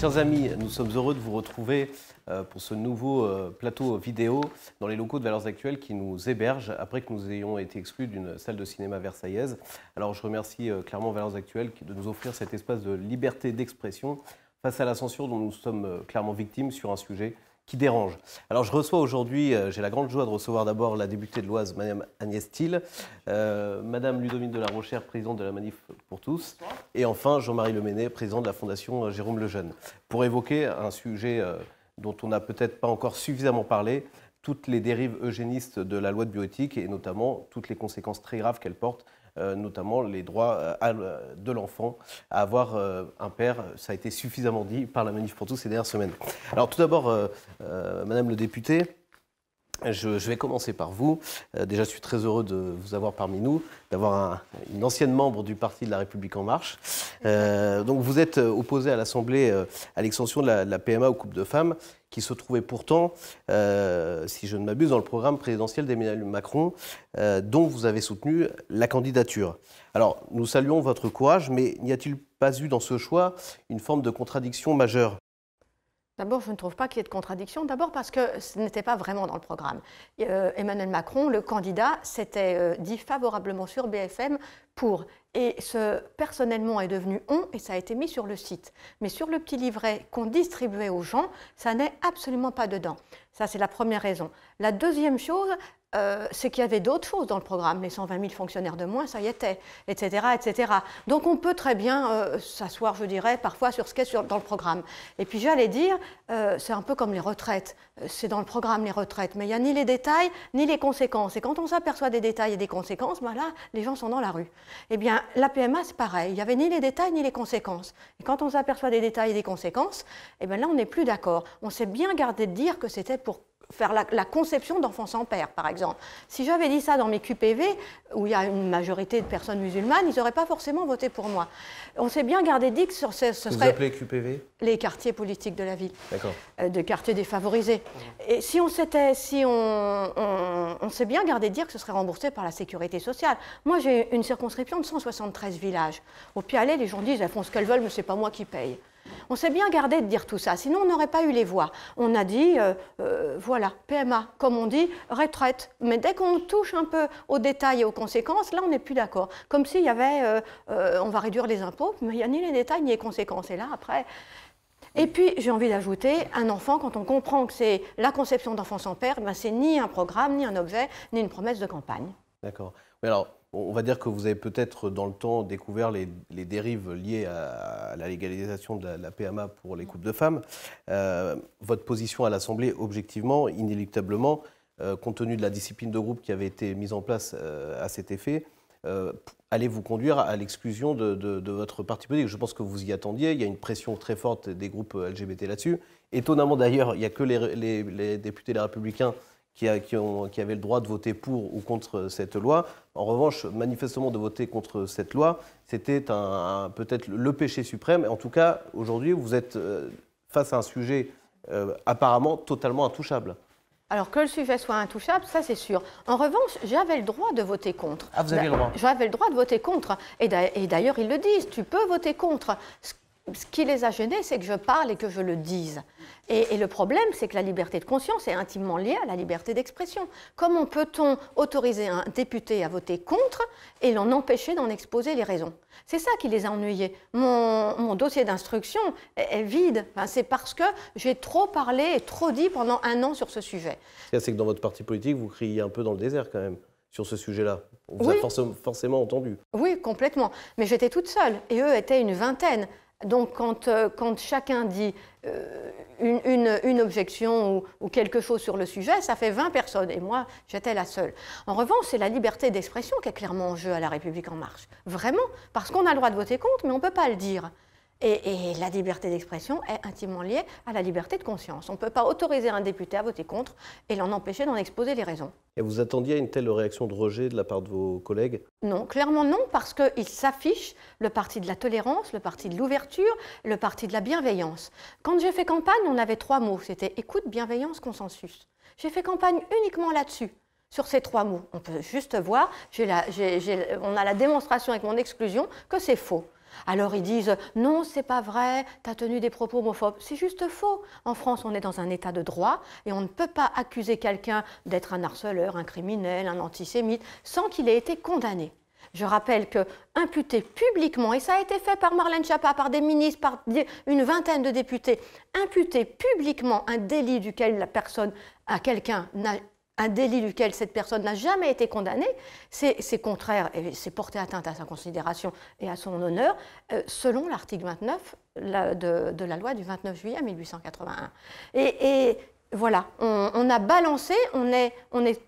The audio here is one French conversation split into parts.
Chers amis, nous sommes heureux de vous retrouver euh, pour ce nouveau euh, plateau vidéo dans les locaux de Valeurs Actuelles qui nous hébergent après que nous ayons été exclus d'une salle de cinéma versaillaise. Alors je remercie euh, clairement Valeurs Actuelles de nous offrir cet espace de liberté d'expression face à la censure dont nous sommes clairement victimes sur un sujet dérange. Alors je reçois aujourd'hui, euh, j'ai la grande joie de recevoir d'abord la députée de l'Oise, Madame Agnès Thiel, euh, Madame Ludomine de la Rochère, présidente de la Manif pour tous, et enfin Jean-Marie Lemeney, président de la Fondation euh, Jérôme Lejeune, pour évoquer un sujet dont on n'a peut-être pas encore suffisamment parlé, toutes les dérives eugénistes de la loi de bioéthique et notamment toutes les conséquences très graves qu'elle porte euh, notamment les droits euh, euh, de l'enfant à avoir un père. Ça a été suffisamment dit par la Manif pour tous ces dernières semaines. Alors tout d'abord, Madame le députée, je, vais commencer par vous. Euh, déjà, je suis très heureux de vous avoir parmi nous, d'avoir une ancienne membre du Parti de la République En Marche. Euh, donc, vous êtes euh, opposé à l'Assemblée à l'extension de la, PMA aux Coupes de femmes, qui se trouvait pourtant, si je ne m'abuse, dans le programme présidentiel d'Emmanuel Macron, dont vous avez soutenu la candidature. Alors, nous saluons votre courage, mais n'y a-t-il pas eu dans ce choix une forme de contradiction majeure D'abord, je ne trouve pas qu'il y ait de contradiction. D'abord parce que ce n'était pas vraiment dans le programme. Euh, Emmanuel Macron, le candidat, s'était euh, dit favorablement sur BFM et ce personnellement est devenu on et ça a été mis sur le site. Mais sur le petit livret qu'on distribuait aux gens, ça n'est absolument pas dedans. Ça, c'est la première raison. La deuxième chose, euh, c'est qu'il y avait d'autres choses dans le programme. Les 120 000 fonctionnaires de moins, ça y était, etc. etc. Donc on peut très bien euh, s'asseoir, je dirais, parfois sur ce qui qu'est dans le programme. Et puis j'allais dire, euh, c'est un peu comme les retraites. C'est dans le programme les retraites, mais il n'y a ni les détails, ni les conséquences. Et quand on s'aperçoit des détails et des conséquences, ben là, les gens sont dans la rue. Eh bien, la PMA, c'est pareil. Il n'y avait ni les détails ni les conséquences. Et quand on s'aperçoit des détails et des conséquences, eh bien là, on n'est plus d'accord. On s'est bien gardé de dire que c'était pour faire la, conception d'enfants sans père, par exemple. Si j'avais dit ça dans mes QPV, où il y a une majorité de personnes musulmanes, ils n'auraient pas forcément voté pour moi. On s'est bien gardé dit que ce, serait... Vous appelez QPV Les quartiers politiques de la ville. D'accord. Euh, de quartiers défavorisés. Et si on s'était... Si on, on, on s'est bien gardé dire que ce serait remboursé par la sécurité sociale. Moi, j'ai une circonscription de 173 villages. Au Pialet, les gens disent, elles font ce qu'elles veulent, mais c'est pas moi qui paye. On s'est bien gardé de dire tout ça, sinon on n'aurait pas eu les voix. On a dit, euh, euh, voilà, PMA, comme on dit, retraite. Mais dès qu'on touche un peu aux détails et aux conséquences, là, on n'est plus d'accord. Comme s'il y avait, euh, on va réduire les impôts, mais il n'y a ni les détails ni les conséquences. Et là, après, et puis, j'ai envie d'ajouter, un enfant, quand on comprend que c'est la conception d'enfant sans père, ben, c'est ni un programme, ni un objet, ni une promesse de campagne. D'accord. Mais alors, on va dire que vous avez peut-être dans le temps découvert les, dérives liées à, la légalisation de la, PMA pour les mm. couples de femmes. Euh, votre position à l'Assemblée, objectivement, inéluctablement, euh, compte tenu de la discipline de groupe qui avait été mise en place euh, à cet effet, allait vous conduire à l'exclusion de, votre parti politique. Je pense que vous y attendiez. Il y a une pression très forte des groupes LGBT là-dessus. Étonnamment d'ailleurs, il n'y a que les, les députés les républicains qui, avaient le droit de voter pour ou contre euh, cette loi. En revanche, manifestement, de voter contre euh, cette loi, c'était un, peut-être le péché suprême. en tout cas, aujourd'hui, vous êtes euh, face à un sujet apparemment totalement intouchable. Alors que le sujet soit intouchable, ça c'est sûr. En revanche, j'avais le droit de voter contre. Ah, vous avez le droit J'avais le droit de voter contre. Et d'ailleurs, ils le disent, tu peux voter contre ce qui les a gênés, c'est que je parle et que je le dise. Et, le problème, c'est que la liberté de conscience est intimement liée à la liberté d'expression. Comment peut-on autoriser un député à voter contre et l'en empêcher d'en exposer les raisons C'est ça qui les a ennuyés. Mon, dossier d'instruction est, vide. c'est parce que j'ai trop parlé et trop dit pendant un an sur ce sujet. C'est que dans votre parti politique, vous criez un peu dans le désert quand même sur ce sujet-là. vous oui. forcément entendu. Oui, complètement. Mais j'étais toute seule et eux étaient une vingtaine. Donc euh, quand, chacun dit euh, une, objection ou, quelque chose sur le sujet, ça fait 20 personnes et moi j'étais la seule. En revanche, c'est la liberté d'expression qui est clairement en jeu à la République en marche. Vraiment, parce qu'on a le droit de voter contre, mais on ne peut pas le dire. Et, la liberté d'expression est intimement liée à la liberté de conscience. On ne peut pas autoriser un député à voter contre et l'en empêcher d'en exposer les raisons. Et vous attendiez une telle réaction de rejet de la part de vos collègues Non, clairement non, parce qu'il s'affiche le parti de la tolérance, le parti de l'ouverture, le parti de la bienveillance. Quand j'ai fait campagne, on avait trois mots, c'était écoute, bienveillance, consensus. J'ai fait campagne uniquement là-dessus sur ces trois mots. On peut juste voir, on a la démonstration avec mon exclusion que c'est faux. Alors ils disent non, c'est pas vrai, T'as tenu des propos homophobes. C'est juste faux. En France, on est dans un état de droit et on ne peut pas accuser quelqu'un d'être un harceleur, un criminel, un antisémite sans qu'il ait été condamné. Je rappelle que imputer publiquement, et ça a été fait par Marlène Schiappa, par des ministres, par une vingtaine de députés, imputer publiquement un délit duquel la personne à quelqu'un n'a un délit duquel cette personne n'a jamais été condamnée, c'est contraire et c'est porté atteinte à sa considération et à son honneur, euh, selon l'article 29 de, la loi du 29 juillet 1881. Et, voilà, on, a balancé, on est, on est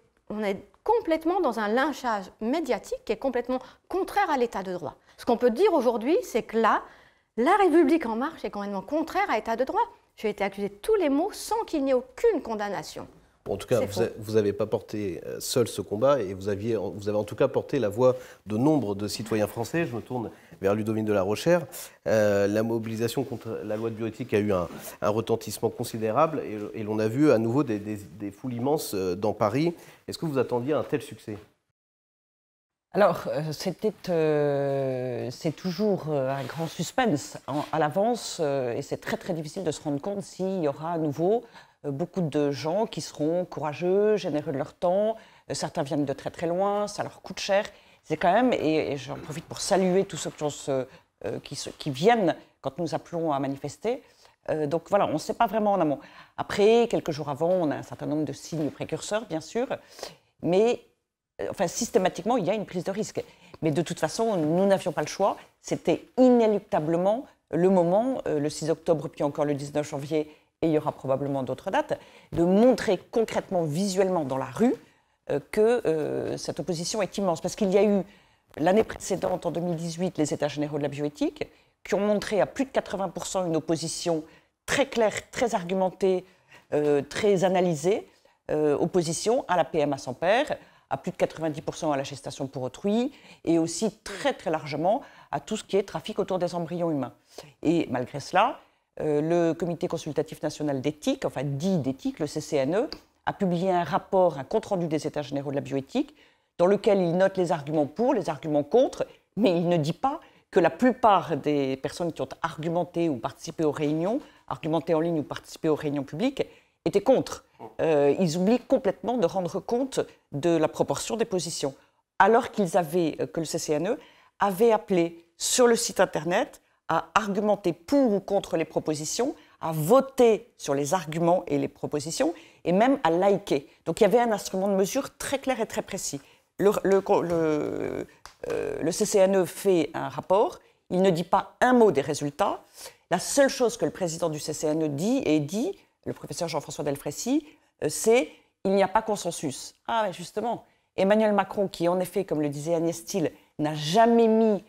complètement dans un lynchage médiatique qui est complètement contraire à l'état de droit. Ce qu'on peut dire aujourd'hui, c'est que là, la République en marche est complètement contraire à l'état de droit. J'ai été accusé de tous les maux sans qu'il n'y ait aucune condamnation. En tout cas, vous n'avez pas porté euh, seul ce combat et vous, aviez, avez en tout cas porté la voix de nombre de citoyens français. Je me tourne vers Ludovine de la Rochère. Euh, la mobilisation contre la loi de bioéthique a eu un, retentissement considérable et, l'on a vu à nouveau des, foules immenses euh, dans Paris. Est-ce que vous attendiez un tel succès alors, c'était, c'est toujours un grand suspense hein, à l'avance et c'est très très difficile de se rendre compte s'il y aura à nouveau euh, beaucoup de gens qui seront courageux, généreux de leur temps. Euh, certains viennent de très très loin, ça leur coûte cher. C'est quand même, et, j'en profite pour saluer tous ceux qui, euh, qui, viennent quand nous appelons à manifester. donc voilà, on ne sait pas vraiment en amont. Après, quelques jours avant, on a un certain nombre de signes précurseurs, bien sûr, mais enfin, systématiquement, il y a une prise de risque. Mais de toute façon, nous n'avions pas le choix. C'était inéluctablement le moment, le 6 octobre, puis encore le 19 janvier, et il y aura probablement d'autres dates, de montrer concrètement, visuellement dans la rue, euh, que euh, cette opposition est immense. Parce qu'il y a eu, l'année précédente, en 2018, les États généraux de la bioéthique, qui ont montré à plus de 80% une opposition très claire, très argumentée, euh, très analysée, opposition à la PMA sans père, à plus de 90% à la gestation pour autrui, et aussi très très largement à tout ce qui est trafic autour des embryons humains. Et malgré cela, euh, le Comité consultatif national d'éthique, enfin dit d'éthique, le CCNE, a publié un rapport, un compte-rendu des États généraux de la bioéthique, dans lequel il note les arguments pour, les arguments contre, mais il ne dit pas que la plupart des personnes qui ont argumenté ou participé aux réunions, argumenté en ligne ou participé aux réunions publiques, étaient contre. Euh, ils oublient complètement de rendre compte de la proportion des positions, alors qu'ils avaient, euh, que le CCNE avait appelé sur le site internet à argumenter pour ou contre les propositions, à voter sur les arguments et les propositions, et même à liker. Donc il y avait un instrument de mesure très clair et très précis. Le, le, CCNE euh, e fait un rapport, il ne dit pas un mot des résultats. La seule chose que le président du CCNE dit, et dit, le professeur Jean-François Delfrécy, euh, c'est il n'y a pas consensus. Ah, justement, Emmanuel Macron, qui en effet, comme le disait Agnès Thiel, n'a jamais mis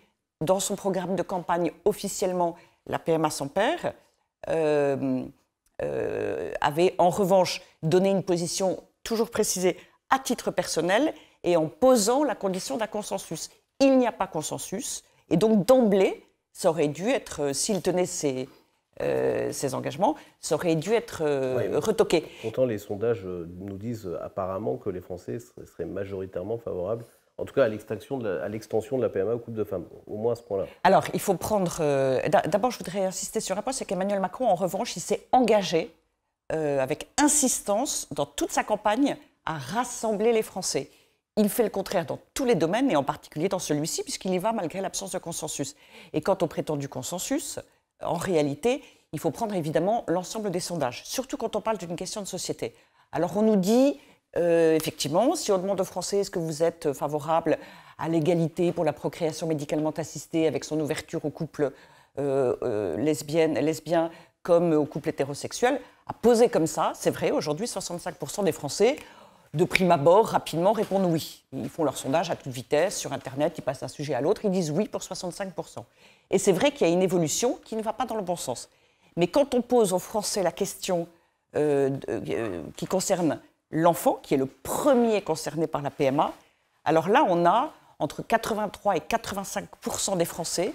dans son programme de campagne officiellement la PMA sans père, euh, euh, avait en revanche donné une position toujours précisée à titre personnel et en posant la condition d'un consensus. Il n'y a pas consensus et donc d'emblée, ça aurait dû être, euh, s'il tenait ses, engagements, ça aurait dû être retoqué. Pourtant, les sondages nous disent apparemment que les Français seraient majoritairement favorables en tout cas à l'extension de, la PMA aux couples de femmes, au moins à ce point-là. Alors, il faut prendre... Euh, d'abord, je voudrais insister sur un point, c'est qu'Emmanuel Macron, en revanche, il s'est engagé euh, avec insistance dans toute sa campagne à rassembler les Français. Il fait le contraire dans tous les domaines, et en particulier dans celui-ci, puisqu'il y va malgré l'absence de consensus. Et quant au prétendu consensus, en réalité, il faut prendre évidemment l'ensemble des sondages, surtout quand on parle d'une question de société. Alors on nous dit, euh, effectivement, si on demande aux Français est-ce que vous êtes favorable à l'égalité pour la procréation médicalement assistée avec son ouverture aux couples euh, euh lesbiennes, lesbiens comme aux couples hétérosexuels, à poser comme ça, c'est vrai, aujourd'hui 65% des Français, de prime abord, rapidement, répondent oui. Ils font leur sondage à toute vitesse sur Internet, ils passent d'un sujet à l'autre, ils disent oui pour 65%. Et c'est vrai qu'il y a une évolution qui ne va pas dans le bon sens. Mais quand on pose aux Français la question euh, qui concerne l'enfant, qui est le premier concerné par la PMA, alors là, on a entre 83 et 85 des Français,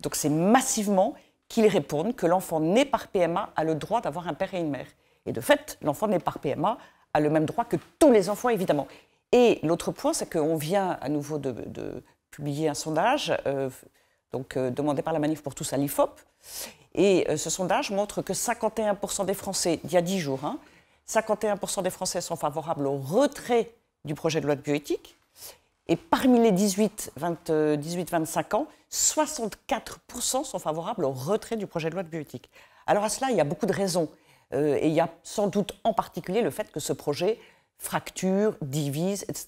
donc c'est massivement qu'ils répondent que l'enfant né par PMA a le droit d'avoir un père et une mère. Et de fait, l'enfant né par PMA a le même droit que tous les enfants, évidemment. Et l'autre point, c'est qu'on vient à nouveau de, publier un sondage, euh, donc euh, demandé par la Manif pour tous à l'IFOP. Et euh, ce sondage montre que 51% des Français, il y a 10 jours, hein, 51% des Français sont favorables au retrait du projet de loi de bioéthique. Et parmi les 18-25 euh, ans, 64% sont favorables au retrait du projet de loi de bioéthique. Alors à cela, il y a beaucoup de raisons. Euh, et il y a sans doute en particulier le fait que ce projet fracture, divise, etc.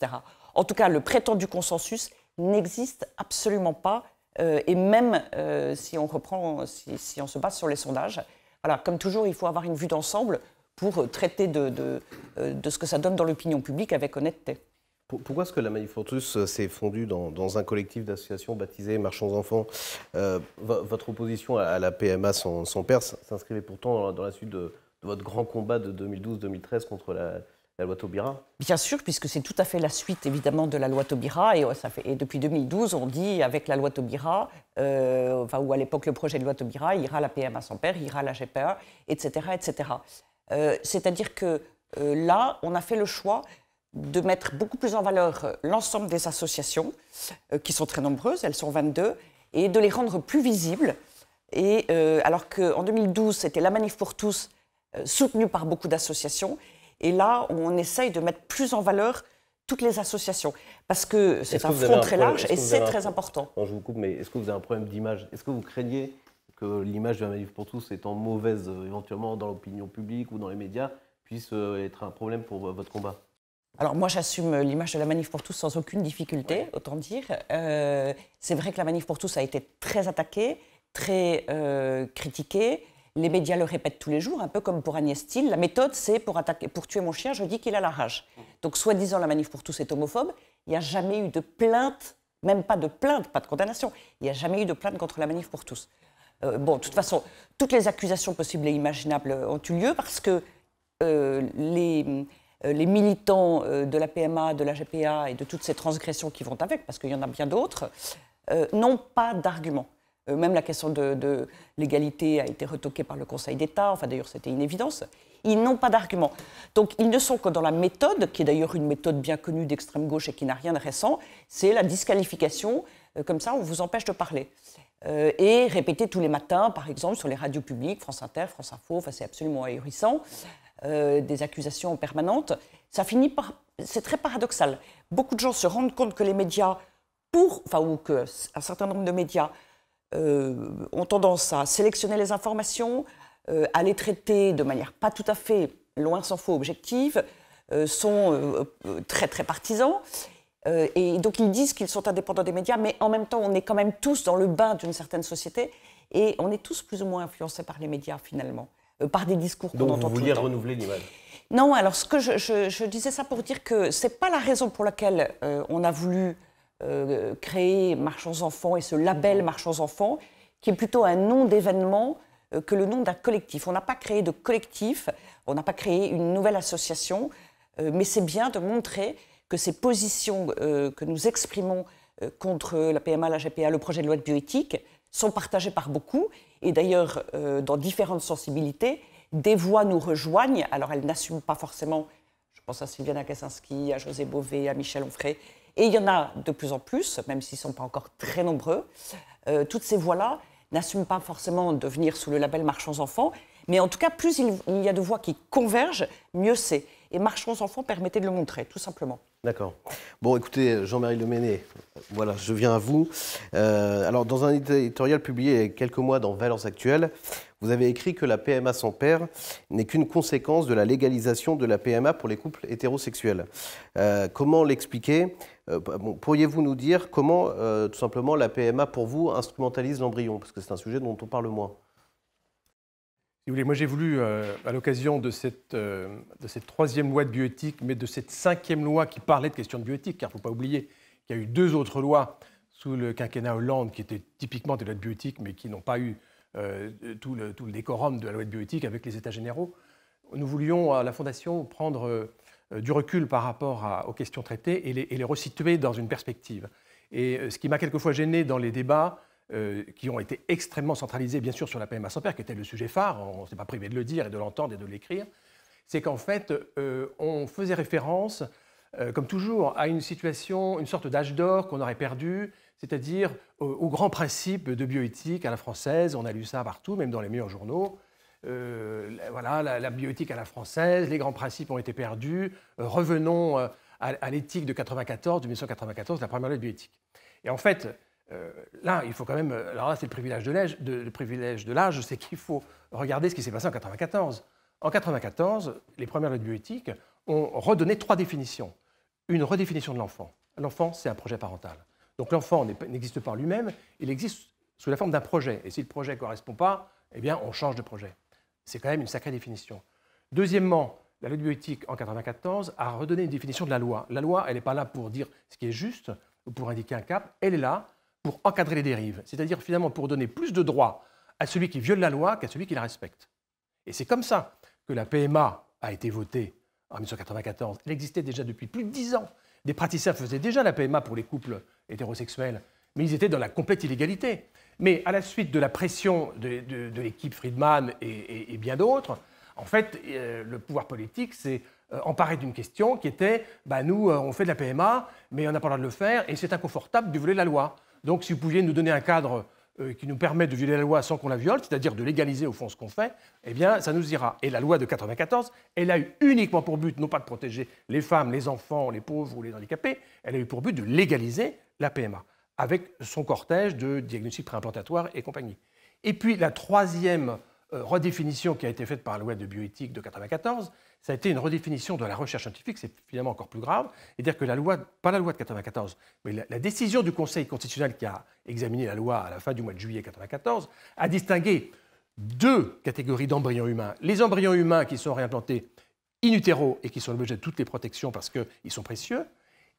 En tout cas, le prétendu consensus n'existe absolument pas. Euh, et même si on reprend, si, si on se base sur les sondages, voilà, comme toujours, il faut avoir une vue d'ensemble pour euh, traiter de, euh, de, ce que ça donne dans l'opinion publique avec honnêteté. Pourquoi est-ce que la Manif s'est fondue dans, dans, un collectif d'associations baptisé Marchands Enfants euh, Votre opposition à la PMA sans, père s'inscrivait pourtant dans, la suite de, votre grand combat de 2012-2013 contre la, loi Taubira Bien sûr, puisque c'est tout à fait la suite évidemment de la loi Taubira. Et, ça fait, depuis 2012, on dit avec la loi Taubira, enfin, ou à l'époque le projet de loi Taubira, il ira la PMA sans père, il ira la GPA, etc. etc. Euh, c'est-à-dire que euh, là, on a fait le choix de mettre beaucoup plus en valeur euh, l'ensemble des associations, qui sont très nombreuses, elles sont 22, et de les rendre plus visibles. Et alors qu'en 2012, c'était la manif pour tous, soutenue par beaucoup d'associations. Et là, on essaye de mettre plus en valeur toutes les associations. Parce que c'est un front très large et c'est très important. je vous coupe, mais est-ce que vous avez un problème d'image Est-ce que vous craignez que l'image de la manif pour tous étant mauvaise euh, éventuellement dans l'opinion publique ou dans les médias puisse euh, être un problème pour euh, votre combat alors moi j'assume l'image de la manif pour tous sans aucune difficulté, autant dire. c'est vrai que la manif pour tous a été très attaquée, très critiquée. Les médias le répètent tous les jours, un peu comme pour Agnès Steele. La méthode, c'est pour, attaquer, pour tuer mon chien, je dis qu'il a la rage. Donc soi-disant la manif pour tous est homophobe. Il n'y a jamais eu de plainte, même pas de plainte, pas de condamnation. Il n'y a jamais eu de plainte contre la manif pour tous. Euh, bon, de toute façon, toutes les accusations possibles et imaginables ont eu lieu parce que euh, les, euh, les, militants de la PMA, de la GPA et de toutes ces transgressions qui vont avec, parce qu'il y en a bien d'autres, n'ont pas d'argument. même la question de, de l'égalité a été retoquée par le Conseil d'État, enfin d'ailleurs c'était une évidence. Ils n'ont pas d'argument. Donc ils ne sont que dans la méthode, qui est d'ailleurs une méthode bien connue d'extrême gauche et qui n'a rien de récent, c'est la disqualification. comme ça, on vous empêche de parler. Euh, et répéter tous les matins, par exemple, sur les radios publiques, France Inter, France Info, c'est absolument ahurissant, euh, des accusations permanentes. Ça finit par. C'est très paradoxal. Beaucoup de gens se rendent compte que les médias, pour, enfin, ou qu'un certain nombre de médias euh, ont tendance à sélectionner les informations, à les traiter de manière pas tout à fait, loin sans faux, objective, sont très, très partisans. Euh, et donc ils disent qu'ils sont indépendants des médias, mais en même temps, on est quand même tous dans le bain d'une certaine société et on est tous plus ou moins influencés par les médias finalement, euh, par des discours qu'on entend vous tout le renouveler l'image Non, alors ce que je, disais ça pour dire que ce n'est pas la raison pour laquelle euh, on a voulu créer Marchands Enfants et ce label mhm. Marchands Enfants, qui est plutôt un nom d'événement que le nom d'un collectif. On n'a pas créé de collectif, on n'a pas créé une nouvelle association, mais c'est bien de montrer que ces positions euh, que nous exprimons euh, contre la PMA, la GPA, le projet de loi de bioéthique sont partagées par beaucoup. Et d'ailleurs, euh, dans différentes sensibilités, des voix nous rejoignent. Alors, elles n'assument pas forcément, je pense à Sylviana Kaczynski, à José Bové, à Michel Onfray. Et il y en a de plus en plus, même s'ils ne sont pas encore très nombreux. toutes ces voix-là n'assument pas forcément de venir sous le label marchands enfants. Mais en tout cas, plus il y a de voix qui convergent, mieux c'est. Et Marchons enfants permettait de le montrer, tout simplement. D'accord. Bon, écoutez, Jean-Marie Leméné, voilà, je viens à vous. Euh, alors, dans un éditorial publié il y a quelques mois dans Valeurs Actuelles, vous avez écrit que la PMA sans père n'est qu'une conséquence de la légalisation de la PMA pour les couples hétérosexuels. Euh, comment l'expliquer euh, bah, Pourriez-vous nous dire comment, tout simplement, la PMA pour vous instrumentalise l'embryon Parce que c'est un sujet dont on parle moins moi j'ai voulu, euh, à l'occasion euh, de, cette, troisième loi de bioéthique, mais de cette cinquième loi qui parlait de questions de bioéthique, car il ne faut pas oublier qu'il y a eu deux autres lois sous le quinquennat Hollande qui étaient typiquement des lois de bioéthique, mais qui n'ont pas eu euh, tout, le, décorum de la loi de bioéthique avec les États généraux. Nous voulions, à la Fondation, prendre du recul par rapport aux questions traitées et les, et les, resituer dans une perspective. Et ce qui m'a quelquefois gêné dans les débats, euh, qui ont été extrêmement centralisées, bien sûr, sur la PMA sans père, qui était le sujet phare, on ne s'est pas privé de le dire et de l'entendre et de l'écrire, c'est qu'en fait, euh, on faisait référence, euh, comme toujours, à une situation, une sorte d'âge d'or qu'on aurait perdu, c'est-à-dire aux grands principes de bioéthique à la française, on a lu ça partout, même dans les meilleurs journaux, voilà, la, bioéthique à la française, les grands principes ont été perdus. revenons à, l'éthique de 94, de 1994, la première loi de bioéthique. Et en fait, euh, là, il faut quand même. Euh, alors là, c'est le privilège de l'âge. le privilège de l'âge, c'est qu'il faut regarder ce qui s'est passé en 94. En 94, les premières lois de bioéthique ont redonné trois définitions. Une redéfinition de l'enfant. L'enfant, c'est un projet parental. Donc l'enfant n'existe pas en lui-même, il existe sous la forme d'un projet. Et si le projet ne correspond pas, eh bien, on change de projet. C'est quand même une sacrée définition. Deuxièmement, la loi de bioéthique en 1994 a redonné une définition de la loi. La loi, elle n'est pas là pour dire ce qui est juste ou pour indiquer un cap. Elle est là pour encadrer les dérives, c'est-à-dire finalement pour donner plus de droits à celui qui viole la loi qu'à celui qui la respecte. Et c'est comme ça que la PMA a été votée en 1994. Elle existait déjà depuis plus de dix ans. Des praticiens faisaient déjà la PMA pour les couples hétérosexuels, mais ils étaient dans la complète illégalité. Mais à la suite de la pression de, l'équipe Friedman et, bien d'autres, en fait, euh, le pouvoir politique s'est euh, emparé d'une question qui était bah, nous, euh, on fait de la PMA, mais on n'a pas le droit de le faire, et c'est inconfortable de voler la loi. Donc si vous pouviez nous donner un cadre euh, qui nous permet de violer la loi sans qu'on la viole, c'est-à-dire de légaliser au fond ce qu'on fait, eh bien ça nous ira. Et la loi de 94, elle a eu uniquement pour but, non pas de protéger les femmes, les enfants, les pauvres ou les handicapés, elle a eu pour but de légaliser la PMA, avec son cortège de diagnostics préimplantatoires et compagnie. Et puis la troisième euh, redéfinition qui a été faite par la loi de bioéthique de 1994, ça a été une redéfinition de la recherche scientifique, c'est finalement encore plus grave, et dire que la loi, pas la loi de 1994, mais la, décision du Conseil constitutionnel qui a examiné la loi à la fin du mois de juillet 1994, a distingué deux catégories d'embryons humains. Les embryons humains qui sont réimplantés in utero et qui sont l'objet de toutes les protections parce qu'ils sont précieux,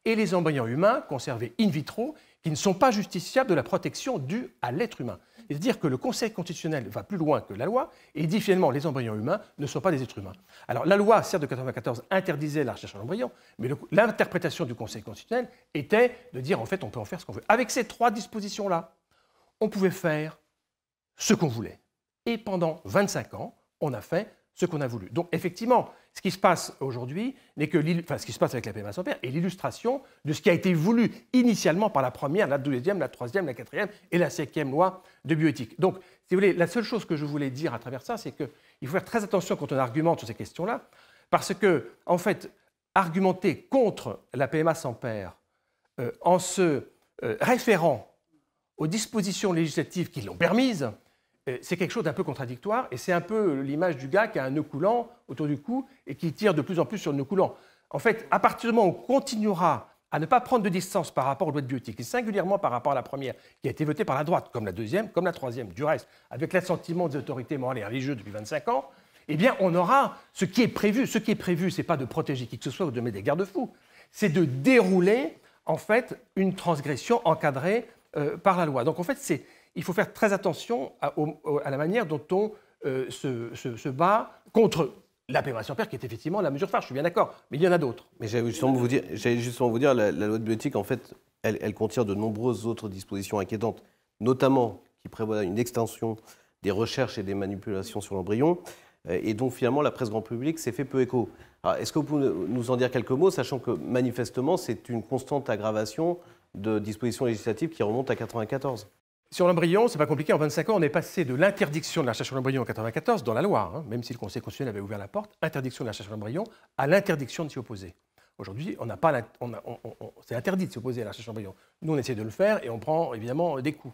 et les embryons humains conservés in vitro qui ne sont pas justiciables de la protection due à l'être humain et dire que le Conseil constitutionnel va plus loin que la loi et dit finalement les embryons humains ne sont pas des êtres humains. Alors la loi, certes de 1994, interdisait la recherche en embryon, mais l'interprétation du Conseil constitutionnel était de dire en fait on peut en faire ce qu'on veut. Avec ces trois dispositions-là, on pouvait faire ce qu'on voulait. Et pendant 25 ans, on a fait ce qu'on a voulu. Donc effectivement, ce qui se passe aujourd'hui n'est que ce qui se passe avec la PMA sans père est l'illustration de ce qui a été voulu initialement par la première, la deuxième, la troisième, la quatrième et la cinquième loi de bioéthique. Donc, si vous voulez, la seule chose que je voulais dire à travers ça, c'est qu'il faut faire très attention quand on argumente sur ces questions-là, parce que, en fait, argumenter contre la PMA sans père euh, en se euh, référant aux dispositions législatives qui l'ont permise, euh, c'est quelque chose d'un peu contradictoire et c'est un peu l'image du gars qui a un nœud coulant autour du cou et qui tire de plus en plus sur le nœud coulant. En fait, à partir du moment où on continuera à ne pas prendre de distance par rapport aux lois de biotique, et singulièrement par rapport à la première, qui a été votée par la droite, comme la deuxième, comme la troisième, du reste, avec l'assentiment des autorités morales et religieuses depuis 25 ans, eh bien, on aura ce qui est prévu. Ce qui est prévu, ce n'est pas de protéger qui que ce soit ou de mettre des garde-fous, c'est de dérouler, en fait, une transgression encadrée euh, par la loi. Donc, en fait, c'est il faut faire très attention à, la manière dont on euh, se, bat contre la la péremption père qui est effectivement la mesure phare, je suis bien d'accord, mais il y en a d'autres. Mais j'allais justement, vous dire, la, loi de bioéthique, en fait, elle, contient de nombreuses autres dispositions inquiétantes, notamment qui prévoit une extension des recherches et des manipulations sur l'embryon, euh, et dont finalement la presse grand public s'est fait peu écho. est-ce que vous pouvez nous en dire quelques mots, sachant que manifestement c'est une constante aggravation de dispositions législatives qui remontent à 1994 sur l'embryon, c'est pas compliqué. En 25 ans, on est passé de l'interdiction de la recherche sur l'embryon en 1994, dans la loi, hein, même si le Conseil constitutionnel avait ouvert la porte, interdiction de la recherche sur l'embryon, à l'interdiction de s'y opposer. Aujourd'hui, on n'a pas, c'est interdit de s'opposer à la recherche sur l'embryon. Nous, on essaie de le faire et on prend évidemment des coups.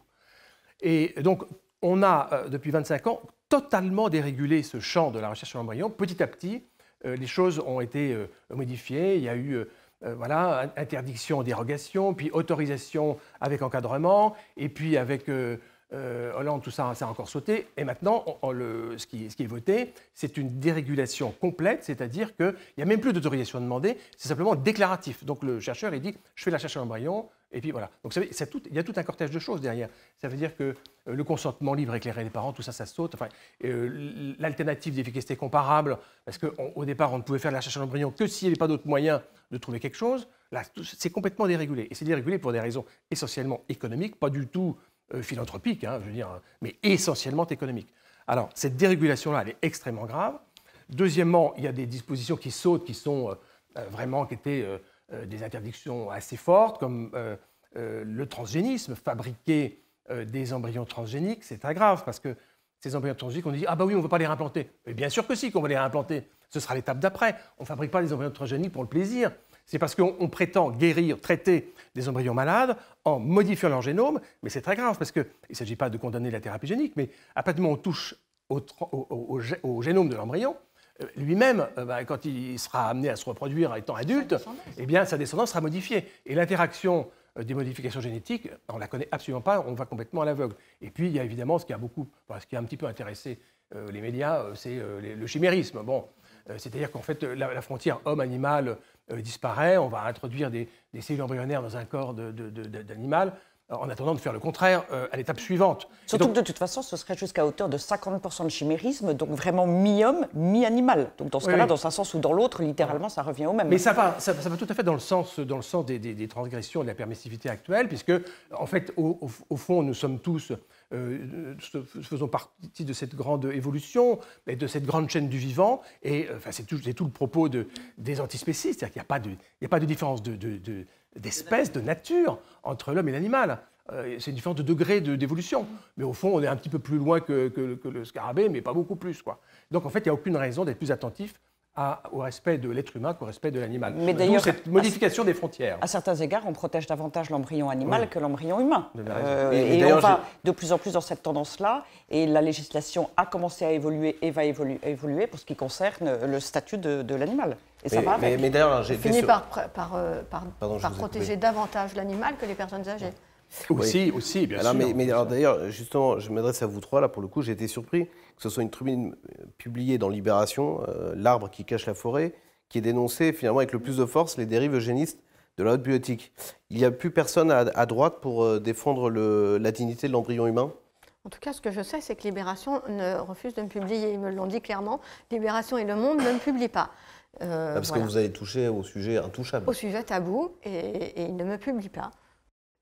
Et donc, on a euh, depuis 25 ans totalement dérégulé ce champ de la recherche sur l'embryon. Petit à petit, euh, les choses ont été euh, modifiées. Il y a eu euh, voilà, interdiction, dérogation, puis autorisation avec encadrement, et puis avec euh, euh, Hollande, tout ça, ça a encore sauté. Et maintenant, ce, qui, est voté, c'est une dérégulation complète, c'est-à-dire qu'il n'y a même plus d'autorisation demandée, c'est simplement déclaratif. Donc le chercheur, il dit, je fais la recherche en l'embryon, et puis voilà. Donc, savez, il y a tout un cortège de choses derrière. Ça veut dire que euh, le consentement libre éclairé des parents, tout ça, ça saute. Enfin, euh, l'alternative d'efficacité comparable, parce qu'au départ, on ne pouvait faire de la recherche à l'embryon que s'il n'y avait pas d'autre moyen de trouver quelque chose. Là, c'est complètement dérégulé. Et c'est dérégulé pour des raisons essentiellement économiques, pas du tout euh, philanthropiques, hein, je veux dire, hein, mais essentiellement économiques. Alors, cette dérégulation-là, elle est extrêmement grave. Deuxièmement, il y a des dispositions qui sautent, qui sont vraiment, qui étaient euh, des interdictions assez fortes, comme euh, euh, le transgénisme, fabriquer des embryons transgéniques, c'est très grave, parce que ces embryons transgéniques, on dit Ah, bah oui, on ne veut pas les réimplanter. Mais bien sûr que si, qu'on va les réimplanter. Ce sera l'étape d'après. On ne fabrique pas les embryons transgéniques pour le plaisir. C'est parce qu'on prétend guérir, traiter des embryons malades en modifiant leur génome, mais c'est très grave parce qu'il ne s'agit pas de condamner la thérapie génique, mais à partir on touche au génome de l'embryon, euh, lui-même, euh, bah, quand il sera amené à se reproduire étant adulte, eh sa descendance sera modifiée. Et l'interaction euh, des modifications génétiques, on ne la connaît absolument pas, on va complètement à l'aveugle. Et puis, il y a évidemment ce qui a, beaucoup, ce qui a un petit peu intéressé les médias, c'est le chimérisme. Bon, C'est-à-dire qu'en fait, la, frontière homme-animal disparaît, on va introduire des, cellules embryonnaires dans un corps d'animal. Euh, en attendant de faire le contraire euh, à l'étape suivante. Surtout que de toute façon, ce serait jusqu'à hauteur de 50% de chimérisme, donc vraiment mi-homme, mi-animal. Donc dans ce cas-là, dans un sens ou dans l'autre, littéralement, ça revient au même. Mais ça va, ça, va tout à fait dans le sens, dans le sens des, transgressions de la permissivité actuelle, puisque, en fait, au, fond, nous sommes tous... Euh, faisons partie de cette grande évolution de cette grande chaîne du vivant. Et c'est tout, tout, le propos de, des antispécistes, c'est-à-dire qu'il n'y a, pas de différence de d'espèces, de nature entre l'homme et l'animal. Euh, c'est une différence de degré d'évolution. mais au fond, on est un petit peu plus loin que, le scarabée, mais pas beaucoup plus. Quoi. Donc en fait, il n'y a aucune raison d'être plus attentif au respect de l'être humain qu'au respect de l'animal. Mais d'ailleurs, cette modification des frontières. À certains égards, on protège davantage l'embryon animal que l'embryon humain. Euh, et, on va de plus en plus dans cette tendance-là. Et la législation a commencé à évoluer et va évoluer, évoluer pour ce qui concerne le statut de, l'animal. Et mais, ça va mais, d'ailleurs, j'ai fini par, par, euh, par protéger davantage l'animal que les personnes âgées. Aussi, oui. aussi, bien sûr. Mais, alors d'ailleurs, justement, je m'adresse à vous trois là pour le coup. J'ai été surpris que ce soit une tribune euh, publiée dans Libération, euh, l'arbre qui cache la forêt, qui est dénoncé finalement avec le plus de force les dérives eugénistes de la haute biotique. Il n'y a plus personne à, droite pour euh, défendre la dignité de l'embryon humain. En tout cas, ce que je sais, c'est que Libération ne refuse de me publier. Ils me l'ont dit clairement. Libération et Le Monde ne me publient pas. Ah, parce que vous avez touché au sujet intouchable. Au sujet tabou, et, et ils ne me publient pas.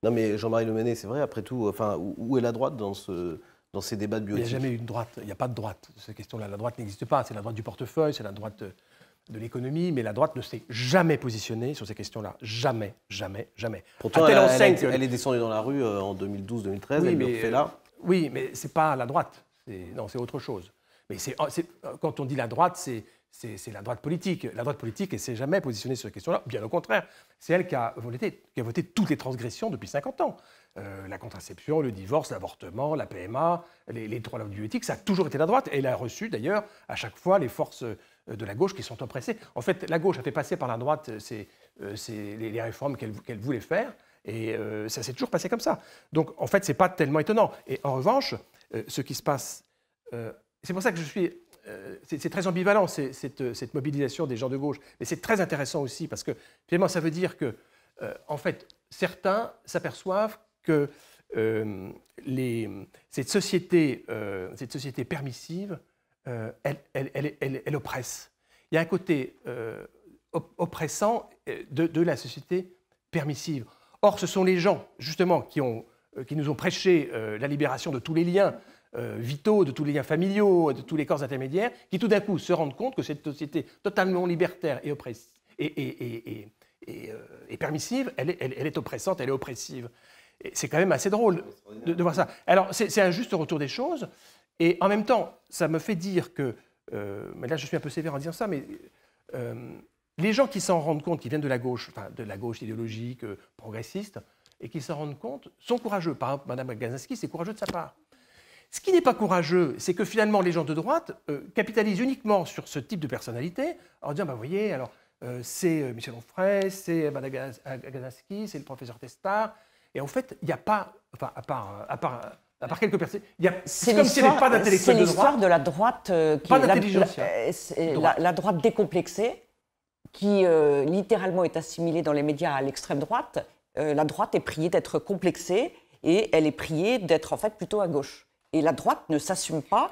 Non, mais Jean-Marie Le c'est vrai, après tout, enfin, où est la droite dans ce, dans ces débats de bioéthique. Il n'y a jamais eu de droite, il n'y a pas de droite. Cette question-là, la droite n'existe pas. C'est la droite du portefeuille, c'est la droite de l'économie, mais la droite ne s'est jamais positionnée sur ces questions-là. Jamais, jamais, jamais. Pourtant, elle, est descendue dans la rue euh, en 2012-2013, elle mais, fait euh, là. Oui, mais ce n'est pas la droite. Non, c'est autre chose. Mais c'est euh, quand on dit la droite, c'est c'est la droite politique. La droite politique ne s'est jamais positionnée sur ces questions-là. Bien au contraire, c'est elle qui a, voté, toutes les transgressions depuis 50 ans. Euh, la contraception, le divorce, l'avortement, la PMA, les, les droits éthique, ça a toujours été la droite. Et elle a reçu d'ailleurs à chaque fois les forces euh, de la gauche qui sont oppressées. En fait, la gauche a fait passer par la droite euh, les réformes qu'elle voulait faire. Et ça s'est toujours passé comme ça. Donc en fait, ce n'est pas tellement étonnant. Et en revanche, ce qui se passe... c'est pour ça que je suis euh, c'est très ambivalent cette, euh, cette, mobilisation des gens de gauche, mais c'est très intéressant aussi parce que finalement ça veut dire que, euh, en fait, certains s'aperçoivent que cette, société, permissive, elle, oppresse. Il y a un côté oppressant de, la société permissive. Or, ce sont les gens, justement, qui nous ont prêché la libération de tous les liens, euh, vitaux, de tous les liens familiaux, de tous les corps intermédiaires, qui tout d'un coup se rendent compte que cette société totalement libertaire et, et, et euh, permissive, elle est, oppressante, elle est oppressive. C'est quand même assez drôle de, voir ça. Alors, c'est un juste retour des choses. Et en même temps, ça me fait dire que, euh, mais là je suis un peu sévère en disant ça, mais les gens qui s'en rendent compte, qui viennent de la gauche, enfin, de la gauche idéologique, progressiste, et qui s'en rendent compte, sont courageux. Par exemple, Mme Gazinski, c'est courageux de sa part. Ce qui n'est pas courageux, c'est que finalement les gens de droite euh, capitalisent uniquement sur ce type de personnalité en disant, bah, vous voyez, alors euh, c'est euh, Michel Onfray, c'est Madagaski, c'est le professeur Testard. Et en fait, il n'y a pas, enfin, à part, à part part quelques personnes. C'est comme s'il n'y avait pas d'intellectuel de C'est l'histoire de la droite, qui, la, la, hein, La, droite décomplexée, qui littéralement est assimilée dans les médias à l'extrême droite. la droite est priée d'être complexée et elle est priée d'être en fait plutôt à gauche. Et la droite ne s'assume pas.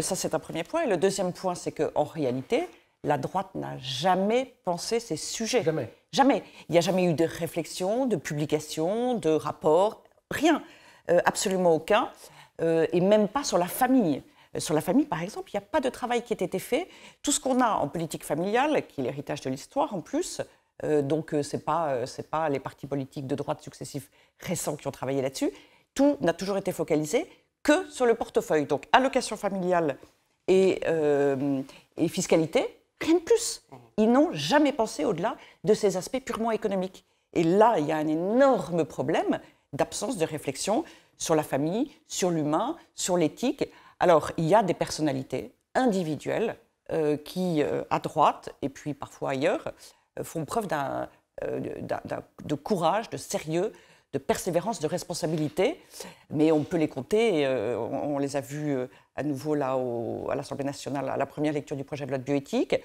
Ça, c'est un premier point. Et le deuxième point, c'est qu'en réalité, la droite n'a jamais pensé ces sujets. Jamais. Jamais. Il n'y a jamais eu de réflexion, de publication, de rapport, rien. Euh, absolument aucun. Euh, et même pas sur la famille. Euh, sur la famille, par exemple, il n'y a pas de travail qui ait été fait. Tout ce qu'on a en politique familiale, qui est l'héritage de l'histoire en plus, donc ce n'est c'est pas les partis politiques de droite successifs récents qui ont travaillé là-dessus, tout n'a toujours été focalisé que sur le portefeuille. Donc allocation familiale euh, et, fiscalité, rien de plus. Ils n'ont jamais pensé au-delà de ces aspects purement économiques. Et là, il y a un énorme problème d'absence de réflexion sur la famille, sur l'humain, sur l'éthique. Alors, il y a des personnalités individuelles euh, qui, euh, à droite et puis parfois ailleurs, font preuve de courage, de sérieux, de persévérance, de responsabilité. Mais on peut les compter. Euh, on, les a vus euh, à nouveau là à l'Assemblée nationale à la première lecture du projet de loi de bioéthique.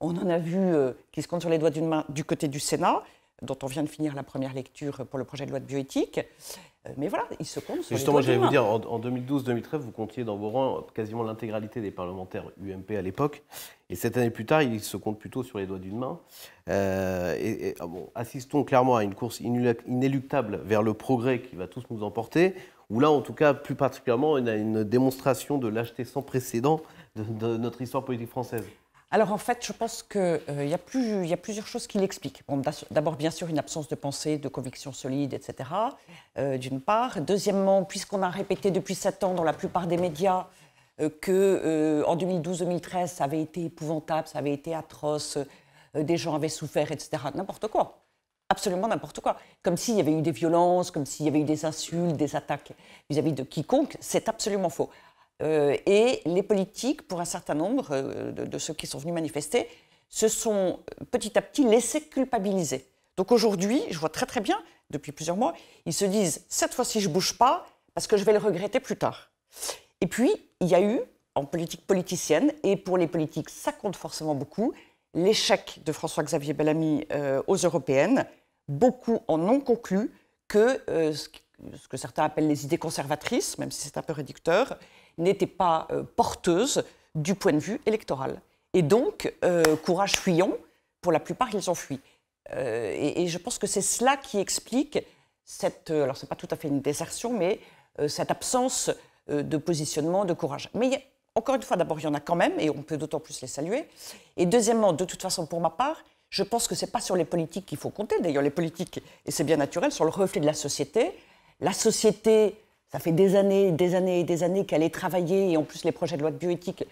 On en a vu euh, qui se comptent sur les doigts d'une main du côté du Sénat dont on vient de finir la première lecture pour le projet de loi de bioéthique. Euh, mais voilà, il se compte Sur Justement, j'allais vous dire, en, 2012-2013, vous comptiez dans vos rangs quasiment l'intégralité des parlementaires UMP à l'époque. Et cette année plus tard, il se compte plutôt sur les doigts d'une main. Euh, et, ah bon, assistons clairement à une course inéluctable vers le progrès qui va tous nous emporter. Ou là, en tout cas, plus particulièrement, on a une démonstration de lâcheté sans précédent de notre histoire politique française. Alors en fait, je pense qu'il euh, y, a plusieurs choses qui l'expliquent. D'abord, bien sûr, une absence de pensée, de conviction solide, etc., euh, d'une part. Deuxièmement, puisqu'on a répété depuis sept ans dans la plupart des médias euh, que en 2012-2013, ça avait été épouvantable, ça avait été atroce, des gens avaient souffert, etc., n'importe quoi. Absolument n'importe quoi. Comme s'il y avait eu des violences, comme s'il y avait eu des insultes, des attaques vis à -vis de quiconque, c'est absolument faux. Euh, et les politiques, pour un certain nombre euh, de, ceux qui sont venus manifester, se sont petit à petit laissés culpabiliser. Donc aujourd'hui, je vois très très bien, depuis plusieurs mois, ils se disent cette fois-ci je bouge pas parce que je vais le regretter plus tard. Et puis il y a eu en politique politicienne et pour les politiques ça compte forcément beaucoup l'échec de François-Xavier Bellamy euh, aux européennes. Beaucoup en ont conclu que ce que certains appellent les idées conservatrices, même si c'est un peu réducteur, n'étaient pas euh, porteuses du point de vue électoral. Et donc, euh, courage fuyant, pour la plupart, ils s'enfuient. Euh, et, je pense que c'est cela qui explique cette, alors ce n'est pas tout à fait une désertion, mais cette absence de positionnement, de courage. Mais encore une fois, d'abord, il y en a quand même, et on peut d'autant plus les saluer. Et deuxièmement, de toute façon, pour ma part, je pense que ce n'est pas sur les politiques qu'il faut compter. D'ailleurs, les politiques, et c'est bien naturel, sont le reflet de la société. La société ça fait des années, des années et des années qu'elle est travaillée, et en plus les projets de loi de bioéthique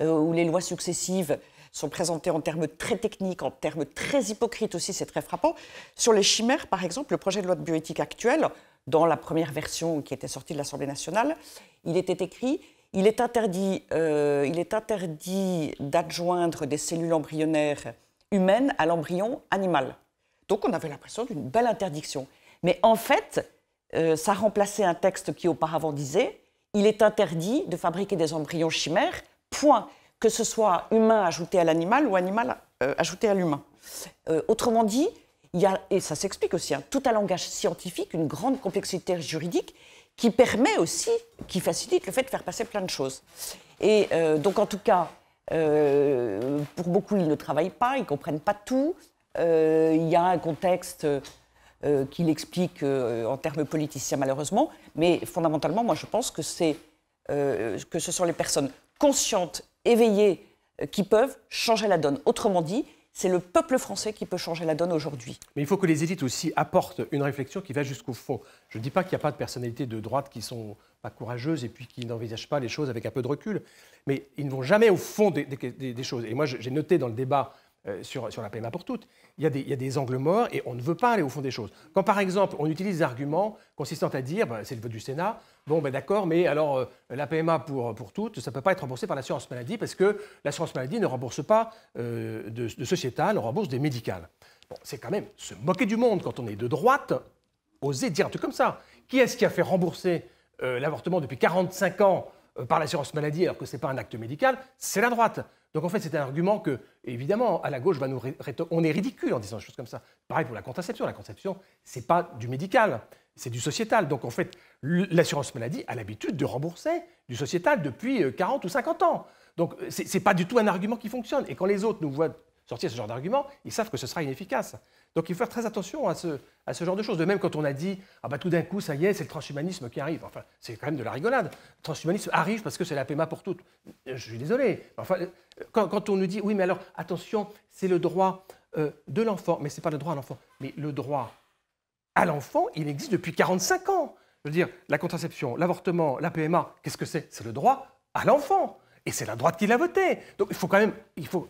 euh, ou les lois successives sont présentés en termes très techniques, en termes très hypocrites aussi, c'est très frappant. Sur les chimères, par exemple, le projet de loi de bioéthique actuel, dans la première version qui était sortie de l'Assemblée nationale, il était écrit il est interdit, euh, il est interdit d'adjoindre des cellules embryonnaires humaines à l'embryon animal. Donc on avait l'impression d'une belle interdiction. Mais en fait, euh, ça remplaçait un texte qui auparavant disait il est interdit de fabriquer des embryons chimères, point, que ce soit humain ajouté à l'animal ou animal euh, ajouté à l'humain. Euh, autrement dit, il y a, et ça s'explique aussi, hein, tout un langage scientifique, une grande complexité juridique qui permet aussi, qui facilite le fait de faire passer plein de choses. Et donc en tout cas, pour beaucoup, ils ne travaillent pas, ils ne comprennent pas tout. Il y a un contexte euh, qu'il explique euh, en termes politiciens malheureusement, mais fondamentalement, moi je pense que, euh, que ce sont les personnes conscientes, éveillées, qui peuvent changer la donne. Autrement dit, c'est le peuple français qui peut changer la donne aujourd'hui. Mais il faut que les élites aussi apportent une réflexion qui va jusqu'au fond. Je ne dis pas qu'il n'y a pas de personnalités de droite qui sont pas courageuses et puis qui n'envisagent pas les choses avec un peu de recul, mais ils ne vont jamais au fond des choses. Et moi, j'ai noté dans le débat euh, sur, la PMA pour toutes. Il y, a des, angles morts et on ne veut pas aller au fond des choses. Quand par exemple on utilise des arguments consistant à dire, bah, c'est le vote du Sénat, bon ben d'accord, mais alors euh, la PMA pour, toutes, ça ne peut pas être remboursé par l'assurance maladie parce que l'assurance maladie ne rembourse pas euh, de, de on rembourse des médicales. c'est quand même se moquer du monde quand on est de droite, oser dire un truc comme ça. Qui est-ce qui a fait rembourser l'avortement depuis 45 ans euh, par l'assurance maladie alors que ce n'est pas un acte médical, c'est la droite. Donc en fait, c'est un argument que, évidemment, à la gauche, on est ridicule en disant des choses comme ça. Pareil pour la contraception. La contraception, ce n'est pas du médical, c'est du sociétal. Donc en fait, l'assurance maladie a l'habitude de rembourser du sociétal depuis 40 euh, ou 50 ans. Donc ce n'est pas du tout un argument qui fonctionne. Et quand les autres nous voient sortir ce genre d'argument, ils savent que ce sera inefficace. Donc il faut faire très attention à ce, genre de choses. De même, quand on a dit ah bah, tout d'un coup, ça y est, c'est le transhumanisme qui arrive. Enfin, c'est quand même de la rigolade. Le transhumanisme arrive parce que c'est la PMA pour toutes. Je suis désolé. Enfin, quand, on nous dit oui, mais alors attention, c'est le droit euh, de l'enfant, mais ce n'est pas le droit à l'enfant. Mais le droit à l'enfant, il existe depuis 45 ans. Je veux dire, la contraception, l'avortement, la PMA, qu'est-ce que c'est C'est le droit à l'enfant. Et c'est la droite qui l'a voté. Donc il faut quand même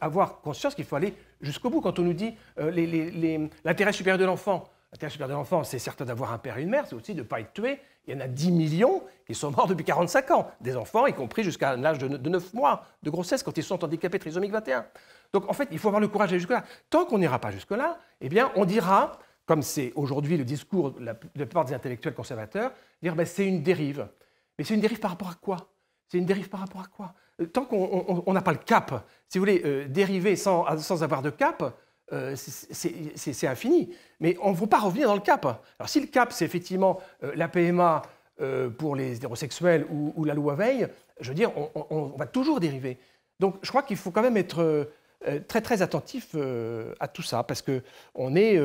avoir conscience qu'il faut aller jusqu'au bout. Quand on nous dit euh, l'intérêt supérieur de l'enfant, l'intérêt supérieur de l'enfant, c'est certain d'avoir un père et une mère, c'est aussi de ne pas être tué. Il y en a 10 millions qui sont morts depuis 45 ans, des enfants, y compris jusqu'à l'âge de, 9 mois de grossesse, quand ils sont handicapés trisomique 21. Donc en fait, il faut avoir le courage d'aller jusque-là. Tant qu'on n'ira pas jusque-là, eh bien, on dira, comme c'est aujourd'hui le discours de la, plupart des intellectuels conservateurs, dire ben, c'est une dérive. Mais c'est une dérive par rapport à quoi C'est une dérive par rapport à quoi tant qu'on n'a pas le cap, si vous voulez, euh, dériver sans, sans, avoir de cap, euh, c'est infini. Mais on ne va pas revenir dans le cap. Alors si le cap, c'est effectivement euh, la PMA pour les hétérosexuels ou, la loi Veil, je veux dire, on, va toujours dériver. Donc je crois qu'il faut quand même être très très attentif à tout ça, parce qu'on est,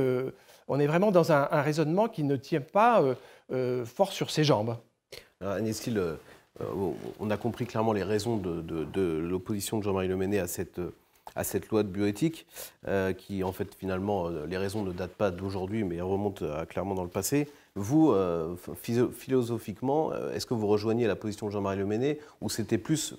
on est vraiment dans un, raisonnement qui ne tient pas fort sur ses jambes. Alors, euh, on a compris clairement les raisons de, l'opposition de Jean-Marie Le à cette, à cette loi de bioéthique, euh, qui en fait finalement, euh, les raisons ne datent pas d'aujourd'hui, mais remontent clairement dans le passé. Vous, philosophiquement, est-ce que vous rejoignez la position de Jean-Marie Le ou c'était plus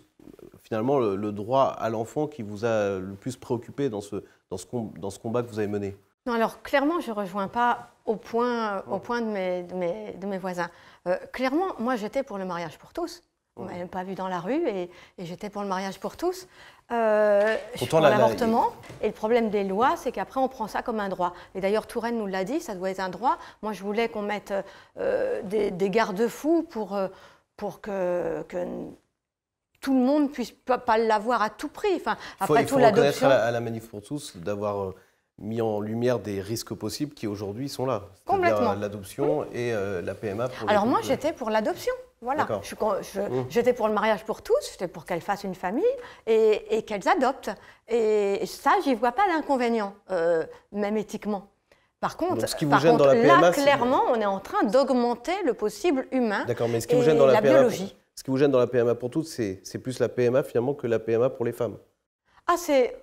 finalement le, droit à l'enfant qui vous a le plus préoccupé dans ce, dans, ce, dans ce combat que vous avez mené non, alors clairement, je ne rejoins pas au point, au point de, mes, de mes, voisins. Euh, clairement, moi, j'étais pour le mariage pour tous. On ne m'a pas vu dans la rue et, j'étais pour le mariage pour tous. Euh, l'avortement. Et le problème des lois, c'est qu'après, on prend ça comme un droit. Et d'ailleurs, Touraine nous l'a dit, ça doit être un droit. Moi, je voulais qu'on mette euh, des, garde-fous pour, euh, pour que, que tout le monde puisse pas, l'avoir à tout prix. Enfin, après tout, il tout, à la manif pour tous d'avoir mis en lumière des risques possibles qui aujourd'hui sont là. Complètement. Euh, l'adoption et euh, la PMA. Pour Alors moi, j'étais pour l'adoption. Voilà. Mmh. J'étais pour le mariage pour tous, j'étais pour qu'elles fassent une famille et, qu'elles adoptent. Et ça, j'y vois pas d'inconvénient, euh, même éthiquement. Par contre, ce qui vous gêne dans la PMA, là, clairement, on est en train d'augmenter le possible humain D'accord, mais ce qui vous gêne dans la, biologie. Ce qui vous gêne dans la PMA pour toutes, c'est plus la PMA finalement que la PMA pour les femmes. Ah, c'est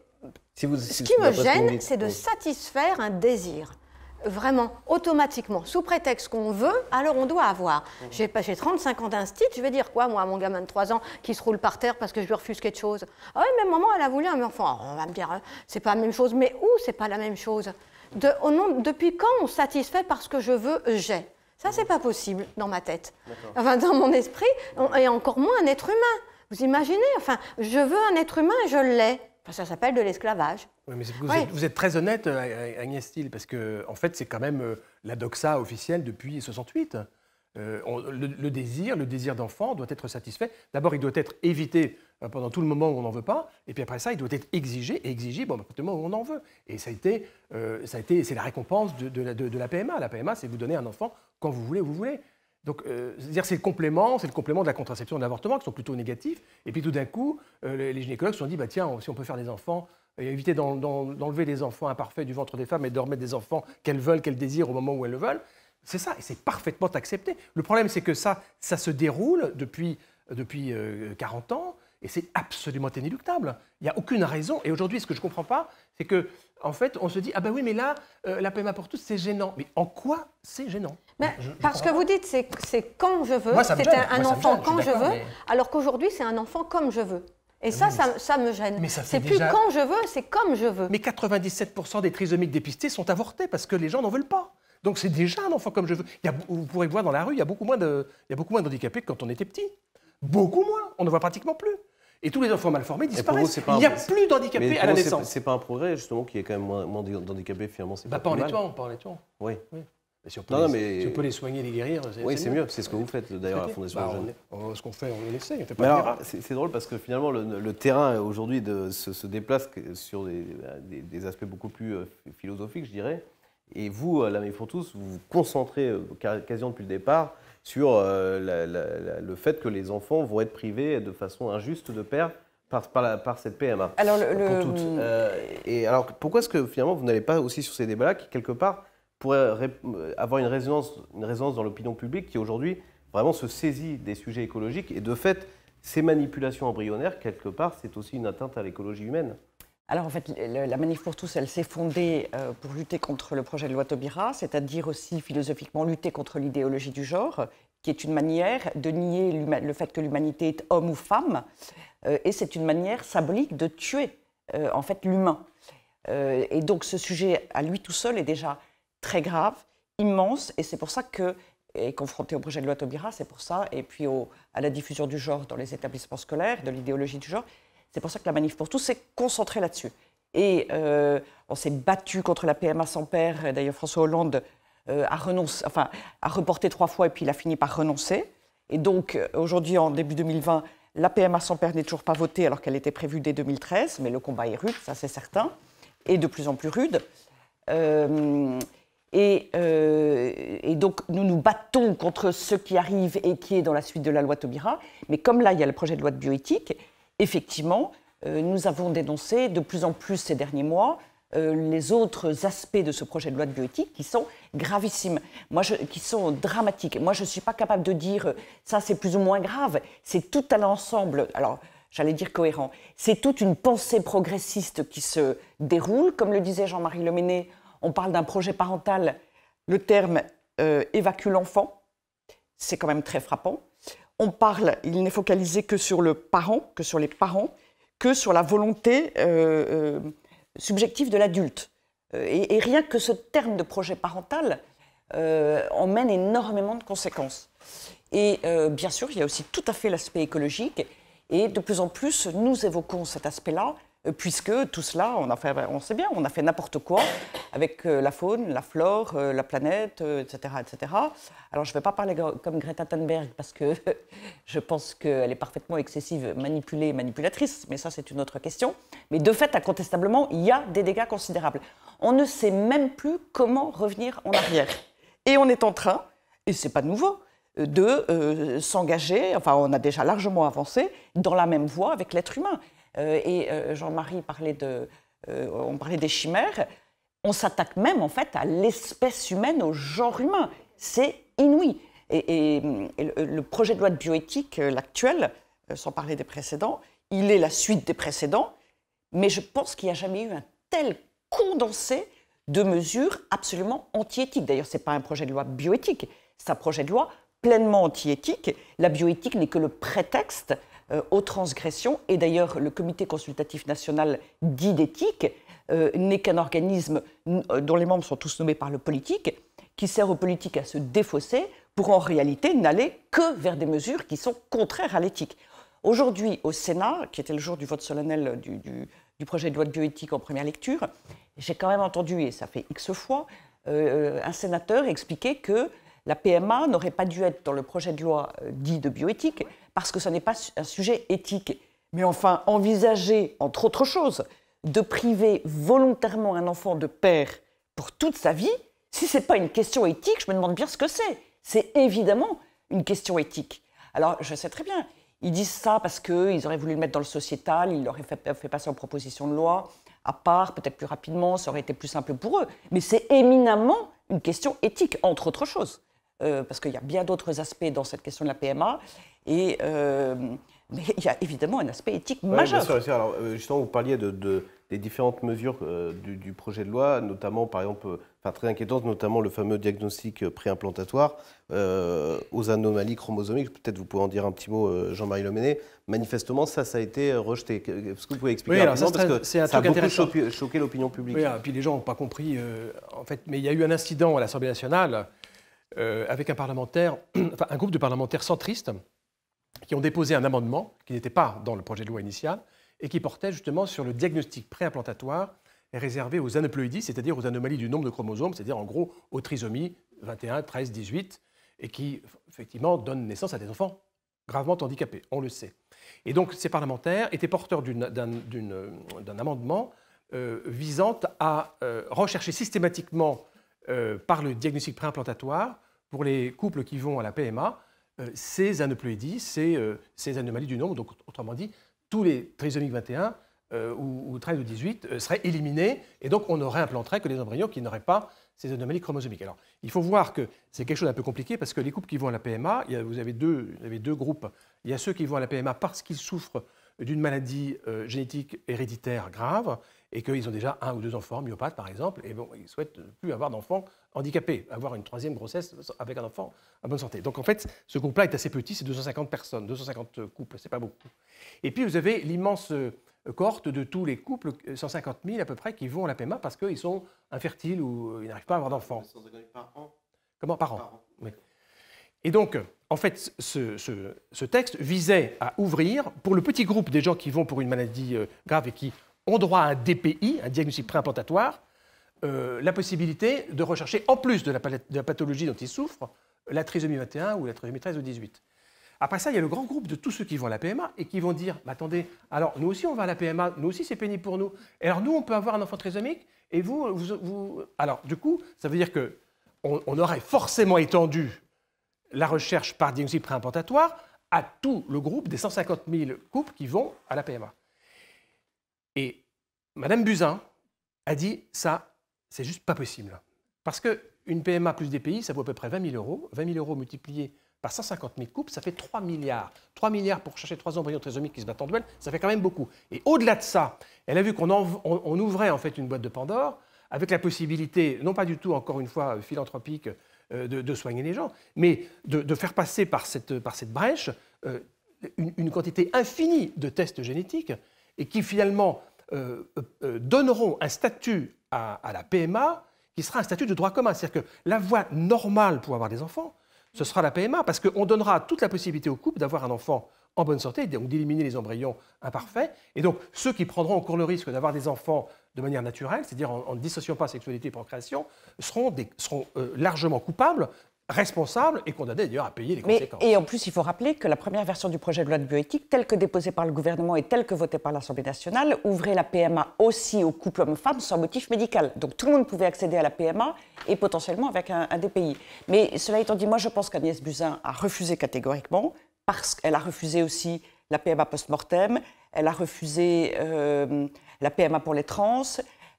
ce qui me gêne, c'est de satisfaire un désir. Vraiment, automatiquement, sous prétexte qu'on veut, alors on doit avoir. Mhm. J'ai 35 ans d'instit, je vais dire quoi, moi, à mon gamin de 3 ans qui se roule par terre parce que je lui refuse quelque chose Ah oui, mais maman, elle a voulu un enfant. on va me dire, hein, c'est pas la même chose, mais où c'est pas la même chose de, Depuis quand on satisfait parce que je veux, j'ai Ça, c'est pas possible dans ma tête. Enfin, dans mon esprit, et encore moins un être humain. Vous imaginez Enfin, je veux un être humain et je l'ai ça s'appelle de l'esclavage. vous, êtes, très honnête, euh, Agnès Thiel, parce que en fait, c'est quand même euh, la doxa officielle depuis 68. Euh, le, désir, le désir d'enfant doit être satisfait. D'abord, il doit être évité pendant tout le moment où on n'en veut pas, et puis après ça, il doit être exigé, et exigé bon, bah, tout moment où on en veut. Et ça a été, ça a été c'est la récompense de, de, la PMA. La PMA, c'est vous donner un enfant quand vous voulez, vous voulez. Donc, euh, cest le complément, c'est le complément de la contraception et de l'avortement qui sont plutôt négatifs. Et puis tout d'un coup, euh, les gynécologues se sont dit, bah tiens, si on peut faire des enfants, et euh, éviter d'enlever des enfants imparfaits du ventre des femmes et de remettre des enfants qu'elles veulent, qu'elles désirent au moment où elles le veulent, c'est ça, et c'est parfaitement accepté. Le problème, c'est que ça, ça se déroule depuis, depuis 40 ans, et c'est absolument inéluctable. Il n'y a aucune raison. Et aujourd'hui, ce que je ne comprends pas, c'est que en fait, on se dit, ah ben oui, mais là, euh, la PMA pour tous, c'est gênant. Mais en quoi c'est gênant Parce que vous dites, c'est quand je veux, c'est un, enfant quand je, veux, alors qu'aujourd'hui, c'est un enfant comme je veux. Et ça, ça, me gêne. C'est plus quand je veux, c'est comme je veux. Mais 97% des trisomiques dépistés sont avortés parce que les gens n'en veulent pas. Donc c'est déjà un enfant comme je veux. vous pourrez voir dans la rue, il y a beaucoup moins de, handicapés que quand on était petit. Beaucoup moins. On ne voit pratiquement plus. Et tous les enfants mal formés disparaissent. Il n'y a plus d'handicapés à la naissance. C'est pas un progrès, justement, qui est quand même moins, d'handicapés, finalement. Bah, pas, en les pas en les Oui. oui. Si on, les, mais... les soigner, les guérir, Oui, c'est mieux. C'est ce que vous faites d'ailleurs à la Fondation bah, oh, Ce qu'on fait, on essaie. C'est drôle parce que finalement, le, terrain aujourd'hui se, déplace sur bah, des, aspects beaucoup plus euh, philosophiques, je dirais. Et vous, euh, la pour tous, vous vous concentrez euh, quasiment depuis le départ sur euh, le fait que les enfants vont être privés de façon injuste de père par, par, par cette PMA. Alors, pour hum. et alors, pourquoi est-ce que finalement vous n'allez pas aussi sur ces débats-là qui, quelque part, pourraient avoir une une résonance dans l'opinion publique qui aujourd'hui vraiment se saisit des sujets écologiques et de fait, ces manipulations embryonnaires, quelque part, c'est aussi une atteinte à l'écologie humaine. Alors en fait, la Manif pour tous, elle s'est fondée euh, pour lutter contre le projet de loi Taubira, c'est-à-dire aussi philosophiquement lutter contre l'idéologie du genre, qui est une manière de nier le fait que l'humanité est homme ou femme, euh, et c'est une manière symbolique de tuer euh, en fait l'humain. et donc ce sujet à lui tout seul est déjà très grave, immense, et c'est pour ça que est confronté au projet de loi Taubira, c'est pour ça, et puis à la diffusion du genre dans les établissements scolaires, de l'idéologie du genre, c'est pour ça que la manif pour tous s'est concentrée là-dessus. Et euh, on s'est battu contre la PMA sans père. D'ailleurs, François Hollande euh, a, renoncé, enfin, reporté trois fois et puis il a fini par renoncer. Et donc, euh, aujourd'hui, en début 2020, la PMA sans père n'est toujours pas votée alors qu'elle était prévue dès 2013. Mais le combat est rude, ça c'est certain, et de plus en plus rude. et, donc, nous nous battons contre ce qui arrive et qui est dans la suite de la loi Taubira. Mais comme là, il y a le projet de loi de bioéthique, effectivement, euh, nous avons dénoncé de plus en plus ces derniers mois euh, les autres aspects de ce projet de loi de bioéthique qui sont gravissimes, qui sont dramatiques. Moi, je ne suis pas capable de dire euh, ça, c'est plus ou moins grave. C'est tout à l'ensemble. Alors, j'allais dire cohérent. C'est toute une pensée progressiste qui se déroule. Comme le disait Jean-Marie Lemené on parle d'un projet parental. Le terme évacue l'enfant. C'est quand même très frappant on parle, il n'est focalisé que sur le parent, que sur les parents, que sur la volonté euh, euh, subjective de l'adulte. Euh, et, rien que ce terme de projet parental euh, emmène énormément de conséquences. Et bien sûr, il y a aussi tout à fait l'aspect écologique. Et de plus en plus, nous évoquons cet aspect-là euh, puisque tout cela, on, on sait bien, on a fait n'importe quoi avec euh, la faune, la flore, euh, la planète, etc. etc. Alors je ne vais pas parler comme Greta Thunberg, parce que je pense qu'elle est parfaitement excessive, manipulée, manipulatrice, mais ça c'est une autre question. Mais de fait, incontestablement, il y a des dégâts considérables. On ne sait même plus comment revenir en arrière. Et on est en train, et ce n'est pas nouveau, de s'engager, enfin on a déjà largement avancé, dans la même voie avec l'être humain. Euh, et euh, Jean-Marie parlait de, euh, on parlait des chimères. On s'attaque même en fait à l'espèce humaine, au genre humain. C'est inouï. Et, le projet de loi de bioéthique, l'actuel, sans parler des précédents, il est la suite des précédents, mais je pense qu'il n'y a jamais eu un tel condensé de mesures absolument anti-éthiques. D'ailleurs, ce n'est pas un projet de loi bioéthique, c'est un projet de loi pleinement anti-éthique. La bioéthique n'est que le prétexte euh, aux transgressions. Et d'ailleurs, le Comité consultatif national dit d'éthique euh, n'est qu'un organisme euh, dont les membres sont tous nommés par le politique, qui sert aux politiques à se défausser pour en réalité n'aller que vers des mesures qui sont contraires à l'éthique. Aujourd'hui, au Sénat, qui était le jour du vote solennel du, projet de loi de bioéthique en première lecture, j'ai quand même entendu, et ça fait X fois, un sénateur expliquer que la PMA n'aurait pas dû être dans le projet de loi euh, dit de bioéthique parce que ce n'est pas un sujet éthique. Mais enfin, envisager, entre autres choses, de priver volontairement un enfant de père pour toute sa vie, si ce n'est pas une question éthique, je me demande bien ce que c'est. C'est évidemment une question éthique. Alors, je sais très bien, ils disent ça parce qu'ils auraient voulu le mettre dans le sociétal, ils l'auraient fait, passer en proposition de loi, à part, peut-être plus rapidement, ça aurait été plus simple pour eux. Mais c'est éminemment une question éthique, entre autres choses. Euh, parce qu'il y a bien d'autres aspects dans cette question de la PMA. Et, euh, mais il y a évidemment un aspect éthique majeur. bien euh, justement, vous parliez de, des différentes mesures du, projet de loi, notamment, par exemple, enfin, très inquiétante, notamment le fameux diagnostic préimplantatoire aux anomalies chromosomiques. Peut-être vous pouvez en dire un petit mot, Jean-Marie Loméné. Manifestement, ça, ça a été rejeté. Est-ce que vous pouvez expliquer oui, alors, ça, Parce que ça a beaucoup choqué, choqué l'opinion publique. Oui, et ah, puis les gens n'ont pas compris. en fait, mais il y a eu un incident à l'Assemblée nationale euh, avec un, parlementaire, un groupe de parlementaires centristes qui ont déposé un amendement qui n'était pas dans le projet de loi initial et qui portait justement sur le diagnostic préimplantatoire réservé aux aneuploïdies, c'est-à-dire aux anomalies du nombre de chromosomes, c'est-à-dire en gros aux trisomies 21, 13, 18, et qui effectivement donnent naissance à des enfants gravement handicapés, on le sait. Et donc ces parlementaires étaient porteurs d'un amendement euh, visant à euh, rechercher systématiquement euh, par le diagnostic préimplantatoire pour les couples qui vont à la PMA, euh, ces aneuploïdies, ces, euh, ces, anomalies du nombre, donc autrement dit, tous les trisomiques 21 ou, 13 ou 18 seraient éliminés et donc on ne réimplanterait que les embryons qui n'auraient pas ces anomalies chromosomiques. Alors il faut voir que c'est quelque chose d'un peu compliqué parce que les couples qui vont à la PMA, vous avez deux groupes. Il y a ceux qui vont à la PMA parce qu'ils souffrent d'une maladie génétique héréditaire grave et qu'ils ont déjà un ou deux enfants, myopathes par exemple, et bon, ils souhaitent plus avoir d'enfants handicapés, avoir une troisième grossesse avec un enfant à bonne santé. Donc en fait, ce groupe-là est assez petit, c'est 250 personnes, 250 couples, c'est pas beaucoup. Et puis vous avez l'immense euh, cohorte de tous les couples, 150 euh, 000 à peu près, qui vont à la PMA parce qu'ils sont infertiles ou euh, ils n'arrivent pas à avoir d'enfants. par an. Comment Par, an. Et donc, en fait, ce, ce, texte visait à ouvrir, pour le petit groupe des gens qui vont pour une maladie grave et qui ont droit à un DPI, un diagnostic préimplantatoire, euh, la possibilité de rechercher, en plus de la, pathologie dont ils souffrent, la trisomie 21 ou la trisomie 13 ou 18. Après ça, il y a le grand groupe de tous ceux qui vont à la PMA et qui vont dire Attendez, alors nous aussi on va à la PMA, nous aussi c'est pénible pour nous. alors nous on peut avoir un enfant trisomique et vous, vous, Alors du coup, ça veut dire que on, aurait forcément étendu la recherche par diagnostic préimplantatoire à tout le groupe des 150 000 couples qui vont à la PMA. Et Madame Buzyn a dit ça, c'est juste pas possible. Parce qu'une PMA plus des pays, ça vaut à peu près 20 000 euros. 20 000 euros multipliés par 150 000 couples, ça fait 3 milliards. 3 milliards pour chercher trois embryons trisomiques qui se battent en duel, ça fait quand même beaucoup. Et au-delà de ça, elle a vu qu'on ouvrait en fait une boîte de Pandore avec la possibilité, non pas du tout encore une fois philanthropique, euh, de, soigner les gens, mais de, faire passer par cette, brèche euh, une, quantité infinie de tests génétiques et qui finalement euh, euh, euh, donneront un statut à, la PMA qui sera un statut de droit commun. C'est-à-dire que la voie normale pour avoir des enfants, ce sera la PMA, parce qu'on donnera toute la possibilité au couple d'avoir un enfant en bonne santé, donc d'éliminer les embryons imparfaits. Et donc, ceux qui prendront encore le risque d'avoir des enfants de manière naturelle, c'est-à-dire en, ne dissociant pas sexualité et procréation, seront, largement coupables responsable et condamné d'ailleurs à payer les conséquences. Et en plus, il faut rappeler que la première version du projet de loi de bioéthique, telle que déposée par le gouvernement et telle que votée par l'Assemblée nationale, ouvrait la PMA aussi aux couples hommes-femmes sans motif médical. Donc tout le monde pouvait accéder à la PMA et potentiellement avec un, DPI. Mais cela étant dit, moi je pense qu'Agnès Buzyn a refusé catégoriquement parce qu'elle a refusé aussi la PMA post-mortem, elle a refusé euh, la PMA pour les trans,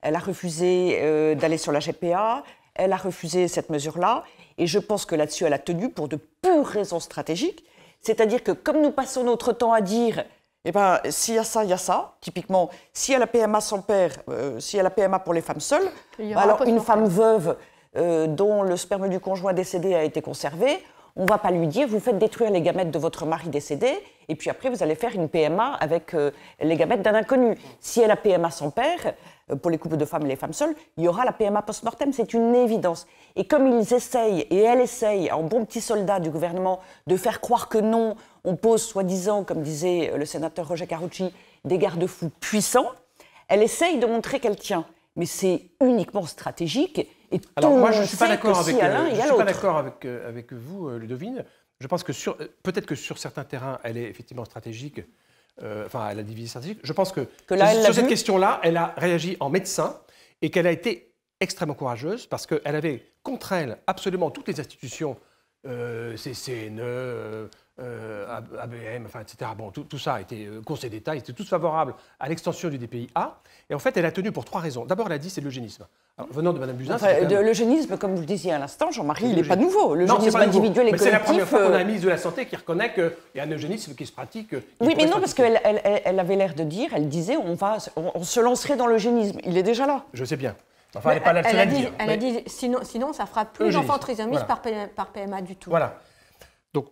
elle a refusé euh, d'aller sur la GPA, elle a refusé cette mesure-là. Et je pense que là-dessus, elle a tenu pour de pures raisons stratégiques. C'est-à-dire que comme nous passons notre temps à dire, eh ben, s'il y a ça, il y a ça, typiquement, s'il y a la PMA sans père, euh, s'il y a la PMA pour les femmes seules, bah, alors une femme veuve euh, dont le sperme du conjoint décédé a été conservé, on va pas lui dire, vous faites détruire les gamètes de votre mari décédé, et puis après, vous allez faire une PMA avec euh, les gamètes d'un inconnu. Si elle a PMA sans père, euh, pour les couples de femmes et les femmes seules, il y aura la PMA post-mortem, c'est une évidence. Et comme ils essayent, et elle essaye, en bon petit soldat du gouvernement, de faire croire que non, on pose soi-disant, comme disait euh, le sénateur Roger Carucci, des garde-fous puissants, elle essaye de montrer qu'elle tient. Mais c'est uniquement stratégique alors moi, je ne suis pas d'accord avec, euh, je suis d'accord avec, euh, avec vous, euh, Ludovine. Je pense que sur, peut-être que sur certains terrains, elle est effectivement stratégique. enfin, elle a divisé stratégique. Je pense que, sur, cette question-là, elle a réagi en médecin et qu'elle a été extrêmement courageuse parce qu'elle avait contre elle absolument toutes les institutions, CCNE, euh, ABM, etc. Bon, tout, ça a été, euh, Conseil d'État, ils étaient tous favorables à l'extension du dpi Et en fait, elle a tenu pour trois raisons. D'abord, elle a dit c'est l'eugénisme. venant de Mme Buzyn. L'eugénisme, comme vous le disiez à l'instant, Jean-Marie, il n'est pas nouveau. L'eugénisme individuel et collectif. C'est la première fois qu'on a un euh, ministre de la Santé qui reconnaît qu'il y a un eugénisme qui se pratique. Euh, oui, mais non, parce qu'elle elle, avait l'air de dire, elle disait on, va, on, se lancerait dans l'eugénisme. Il est déjà là. Je sais bien. Enfin, elle n'est pas la Elle a dit sinon, sinon ça fera plus d'enfants trisomiques par, par PMA du tout. Voilà. Donc,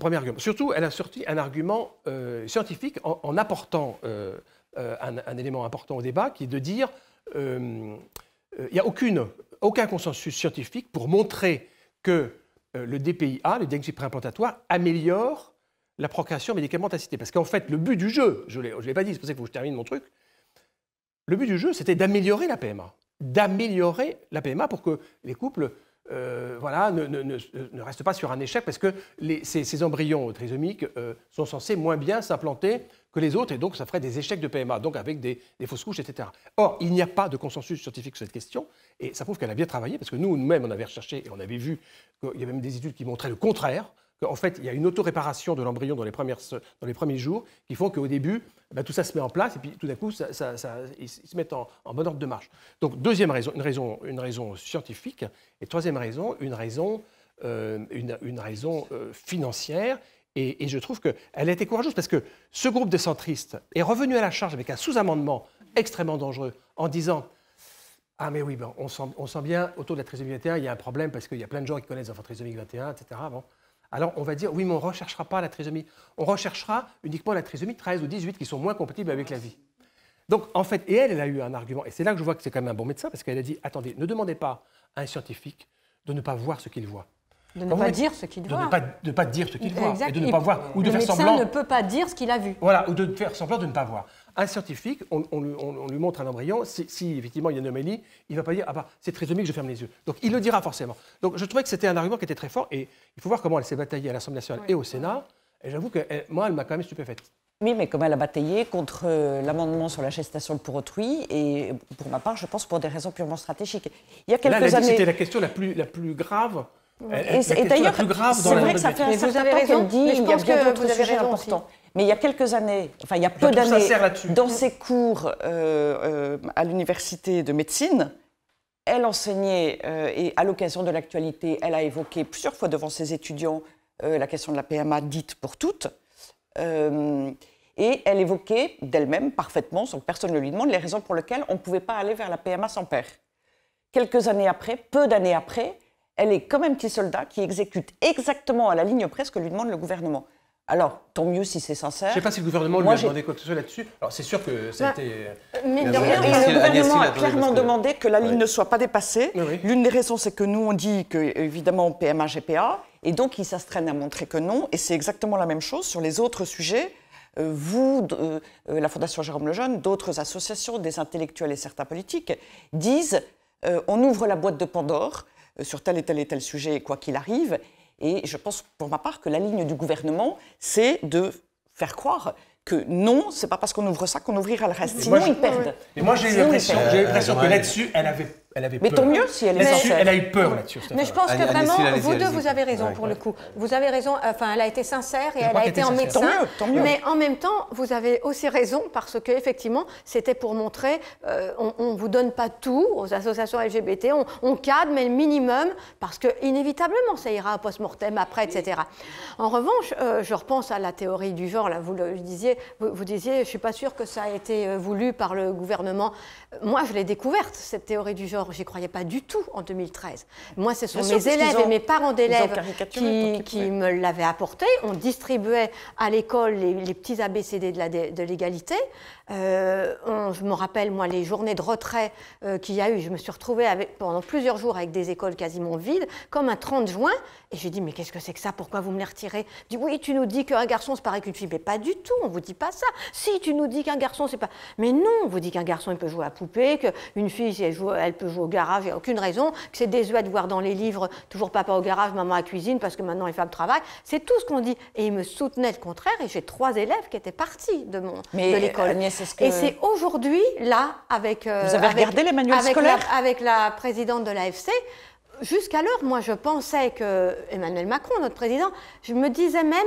premier argument. Surtout, elle a sorti un argument euh, scientifique en, apportant euh, euh, un, élément important au débat, qui est de dire il n'y a aucun consensus scientifique pour montrer que le DPIA, le diagnostic préimplantatoire, améliore la procréation médicamente assistée. Parce qu'en fait, le but du jeu, je ne l'ai pas dit, c'est pour ça que je termine mon truc, le but du jeu, c'était d'améliorer la PMA. D'améliorer la PMA pour que les couples euh, voilà, ne, reste pas sur un échec parce que ces, embryons trisomiques euh, sont censés moins bien s'implanter que les autres et donc ça ferait des échecs de PMA, donc avec des, des fausses couches, etc. Or, il n'y a pas de consensus scientifique sur cette question et ça prouve qu'elle a bien travaillé parce que nous, nous-mêmes, on avait recherché et on avait vu qu'il y avait même des études qui montraient le contraire. En fait, il y a une autoréparation de l'embryon dans, les premiers jours qui font qu'au début, bah, tout ça se met en place et puis tout d'un coup, ça, ils se mettent en, bon ordre de marche. Donc, deuxième raison une, raison, scientifique. Et troisième raison, une raison, euh, euh, financière. Et, je trouve qu'elle a été courageuse parce que ce groupe de centristes est revenu à la charge avec un sous-amendement extrêmement dangereux en disant ah mais oui, on, sent, bien, autour de la trisomie 21, il y a un problème parce qu'il y a plein de gens qui connaissent la trisomie 21, etc alors on va dire, oui, mais on ne recherchera pas la trisomie. On recherchera uniquement la trisomie 13 ou 18 qui sont moins compatibles avec la vie. Donc en fait, et elle, elle a eu un argument, et c'est là que je vois que c'est quand même un bon médecin, parce qu'elle a dit, attendez, ne demandez pas à un scientifique de ne pas voir ce qu'il voit. De ne, pas dire ce qu'il voit. De ne pas, dire ce qu'il voit. Et de ne pas voir. Ou de le médecin ne peut pas dire ce qu'il a vu. Voilà, ou de faire semblant de ne pas voir. Un scientifique, on, lui, montre un embryon, si, effectivement il y a une anomalie, il ne va pas dire Ah bah, c'est trisomique, je ferme les yeux. Donc il le dira forcément. Donc je trouvais que c'était un argument qui était très fort et il faut voir comment elle s'est bataillée à l'Assemblée nationale et au Sénat. Et j'avoue que eh, moi, elle m'a quand même stupéfaite. Oui, mais comme elle a bataillé contre euh, l'amendement sur la gestation pour autrui, et pour ma part, je pense pour des raisons purement stratégiques. Il y a quelques Là, elle a années. C'était la question la plus, la plus grave. Et, d'ailleurs, c'est vrai que ça fait un certain temps qu'elle dit je que vous avez raison mais il y a quelques années, enfin il y a peu d'années, dans ses cours euh, euh, à l'université de médecine, elle enseignait, euh, et à l'occasion de l'actualité, elle a évoqué plusieurs fois devant ses étudiants la question de la PMA dite pour toutes. et elle évoquait d'elle-même parfaitement, sans que personne ne lui demande, les raisons pour lesquelles on ne pouvait pas aller vers la PMA sans père. Quelques années après, peu d'années après, elle est comme un petit soldat qui exécute exactement à la ligne presque que lui demande le gouvernement. Alors, tant mieux si c'est sincère. Je ne sais pas si le gouvernement lui a demandé quoi que ce là-dessus. Alors, c'est sûr que ça a bah, été. Euh, Mais le gouvernement a clairement demandé que la ligne ne soit pas dépassée. L'une des raisons, c'est que nous, on dit que, évidemment, PMA, GPA, et donc ils s'astreignent à montrer que non. Et c'est exactement la même chose sur les autres sujets. Euh, vous, euh, la Fondation Jérôme Lejeune, d'autres associations, des intellectuels et certains politiques, disent on ouvre la boîte de Pandore sur tel et tel et tel sujet, quoi qu'il arrive, et je pense pour ma part que la ligne du gouvernement, c'est de faire croire que non, c'est pas parce qu'on ouvre ça qu'on ouvrira le reste. Sinon, ils perdent. Et moi, j'ai eu l'impression que euh, là-dessus, elle avait mais tant mieux si elle est sincère. Elle a eu peur là-dessus. Mais je pense que vraiment, vous deux, vous avez raison pour le coup. Vous avez raison, enfin, elle a été sincère et elle a été en médecin. Mais en même temps, vous avez aussi raison parce qu'effectivement, c'était pour montrer, euh, on ne vous donne pas tout aux associations LGBT, on, cadre, mais le minimum, parce que inévitablement, ça ira à post-mortem après, etc. En revanche, euh, je repense à la théorie du genre, là, vous le disiez, vous, disiez, je ne suis pas sûre que ça a été euh, voulu par le gouvernement. Moi, je l'ai découverte, cette théorie du genre j'y croyais pas du tout en 2013. Moi, ce sont mes élèves et mes parents d'élèves qui, me l'avaient apporté. On distribuait à l'école les, petits ABCD de l'égalité. Euh, je me rappelle, moi, les journées de retrait euh, qu'il y a eu. Je me suis retrouvée avec, pendant plusieurs jours avec des écoles quasiment vides, comme un 30 juin. Et j'ai dit, mais qu'est-ce que c'est que ça Pourquoi vous me les retirez dit, oui, tu nous dis qu'un garçon, c'est pareil qu'une fille. Mais pas du tout, on vous dit pas ça. Si, tu nous dis qu'un garçon, c'est pas. Mais non, on vous dit qu'un garçon, il peut jouer à poupée, qu'une fille, elle, joue, elle peut joue au garage, il n'y a aucune raison, que c'est désuet de voir dans les livres toujours papa au garage, maman à cuisine, parce que maintenant les femmes travaillent. C'est tout ce qu'on dit. Et il me soutenait le contraire, et j'ai trois élèves qui étaient partis de, mon, Mais de l'école. -ce que... Et c'est aujourd'hui, là, avec. Euh, Vous avez regardé les manuels scolaires la, Avec la présidente de l'AFC. Jusqu'alors, moi, je pensais que Emmanuel Macron, notre président, je me disais même,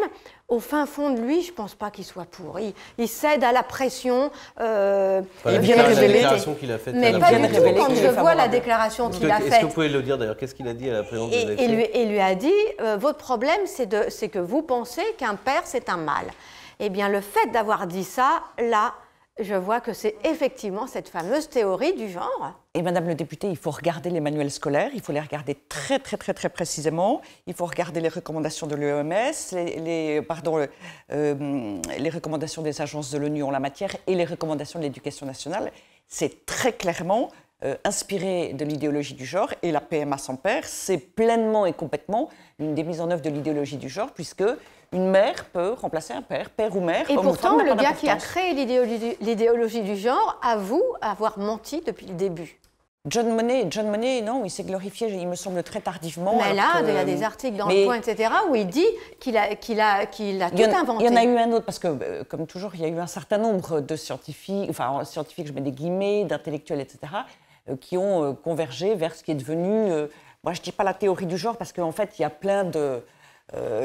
au fin fond de lui, je ne pense pas qu'il soit pour. Il, cède à la pression. Euh, enfin, il vient de révéler. qu'il a faite. Mais pas du tout quand je vois la déclaration qu'il a faite. Est-ce que vous pouvez le dire d'ailleurs Qu'est-ce qu'il a dit à la présidente de la lui, et lui a dit euh, votre problème, c'est que vous pensez qu'un père c'est un mâle. Eh bien, le fait d'avoir dit ça, là, je vois que c'est effectivement cette fameuse théorie du genre. Et Madame le député, il faut regarder les manuels scolaires, il faut les regarder très très très très précisément. Il faut regarder les recommandations de l'OMS, e les, pardon, euh, les recommandations des agences de l'ONU en la matière et les recommandations de l'éducation nationale. C'est très clairement euh, inspiré de l'idéologie du genre, et la PMA sans père, c'est pleinement et complètement une des mises en œuvre de l'idéologie du genre, puisque une mère peut remplacer un père, père ou mère. Et pourtant, le gars qui a créé l'idéologie du genre avoue avoir menti depuis le début. John Monet, John Monet, non, il s'est glorifié, il me semble, très tardivement. Mais là, il y a des articles dans Le Point, etc., où il dit qu'il a, qu'il a, qu'il a tout inventé. Il y en a eu un autre, parce que, euh, comme toujours, il y a eu un certain nombre de scientifiques, enfin, scientifiques, je mets des guillemets, d'intellectuels, etc., euh, qui ont euh, convergé vers ce qui est devenu, euh, moi je ne dis pas la théorie du genre, parce qu'en fait, il y a plein de...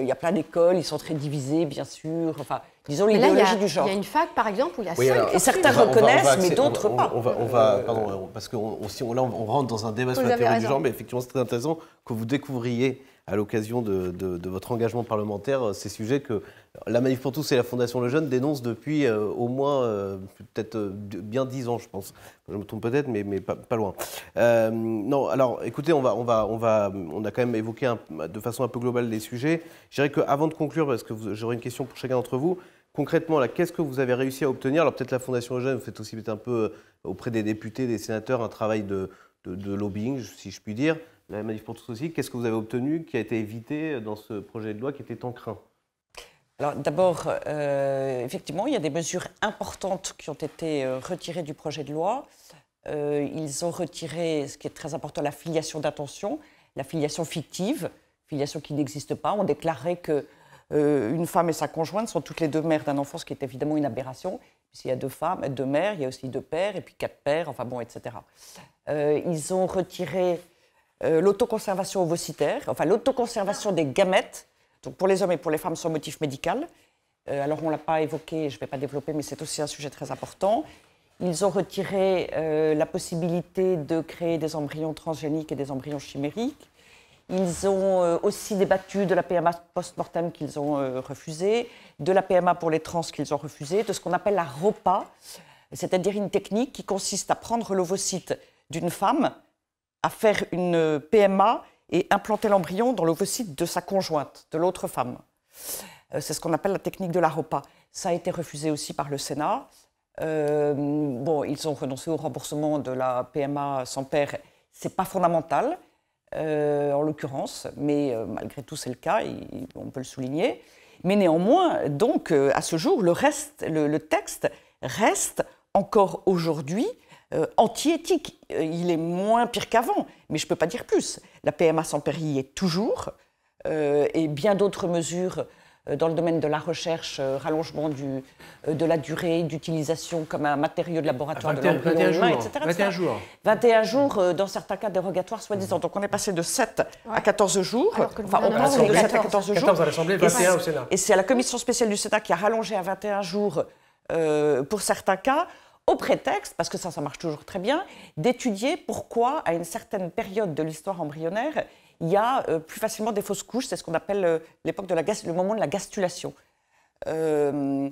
il y a plein d'écoles, ils sont très divisés, bien sûr. Enfin, disons l'idéologie du genre. Il y a une fac, par exemple, où il y a Et certains reconnaissent, mais d'autres pas. On va, pardon, parce que là, on rentre dans un débat sur la théorie du genre, mais effectivement, c'est très intéressant que vous découvriez à l'occasion de, votre engagement parlementaire euh, ces sujets que la Manif pour tous et la Fondation Le Jeune dénoncent depuis euh, au moins euh, peut-être bien dix ans, je pense. Je me trompe peut-être, mais, mais pas, loin. non, alors écoutez, on, va, on, va, on, va, on a quand même évoqué de façon un peu globale les sujets. Je dirais qu'avant de conclure, parce que j'aurais une question pour chacun d'entre vous, concrètement, là, qu'est-ce que vous avez réussi à obtenir Alors peut-être la Fondation Le Jeune, vous faites aussi peut-être un peu auprès des députés, des sénateurs, un travail de, de lobbying, si je puis dire la manif pour tous aussi. Qu'est-ce que vous avez obtenu qui a été évité dans ce projet de loi qui était en craint alors d'abord, euh, effectivement, il y a des mesures importantes qui ont été euh, retirées du projet de loi. Euh, ils ont retiré, ce qui est très important, la filiation d'attention, la filiation fictive, filiation qui n'existe pas. On déclarait que une femme et sa conjointe sont toutes les deux mères d'un enfant, ce qui est évidemment une aberration. S'il y a deux femmes, deux mères, il y a aussi deux pères, et puis quatre pères, enfin bon, etc. ils ont retiré euh, l'autoconservation ovocytaire, enfin l'autoconservation des gamètes, donc pour les hommes et pour les femmes sans motif médical. Euh, alors on ne l'a pas évoqué, je ne vais pas développer, mais c'est aussi un sujet très important. Ils ont retiré euh, la possibilité de créer des embryons transgéniques et des embryons chimériques. Ils ont aussi débattu de la PMA post-mortem qu'ils ont refusée, de la PMA pour les trans qu'ils ont refusée, de ce qu'on appelle la ROPA, c'est-à-dire une technique qui consiste à prendre l'ovocyte d'une femme à faire une PMA et implanter l'embryon dans l'ovocyte de sa conjointe, de l'autre femme. Euh, c'est ce qu'on appelle la technique de la ROPA. Ça a été refusé aussi par le Sénat. Euh, bon, ils ont renoncé au remboursement de la PMA sans père. n'est pas fondamental, euh, en l'occurrence, mais malgré tout, c'est le cas, on peut le souligner. Mais néanmoins, donc, à ce jour, le, reste, le texte reste encore aujourd'hui euh, anti-éthique. Euh, il est moins pire qu'avant, mais je ne peux pas dire plus. La PMA sans péril est toujours, euh, et bien d'autres mesures dans le domaine de la recherche, rallongement du, de la durée d'utilisation comme un matériau de laboratoire de l'embryon humain, etc., 21 jours. 21 jours, dans certains cas dérogatoires, soi-disant. Donc on est passé de 7 à 14 jours. Enfin, on passe de 7 à 14 jours. 14 à l'Assemblée, 21 au Sénat. Et c'est la commission spéciale du Sénat qui a rallongé à 21 jours pour certains cas au prétexte, parce que ça, ça marche toujours très bien, d'étudier pourquoi, à une certaine période de l'histoire embryonnaire, il y a euh, plus facilement des fausses couches. C'est ce qu'on appelle euh, l'époque de la le moment de la gastulation. Euh,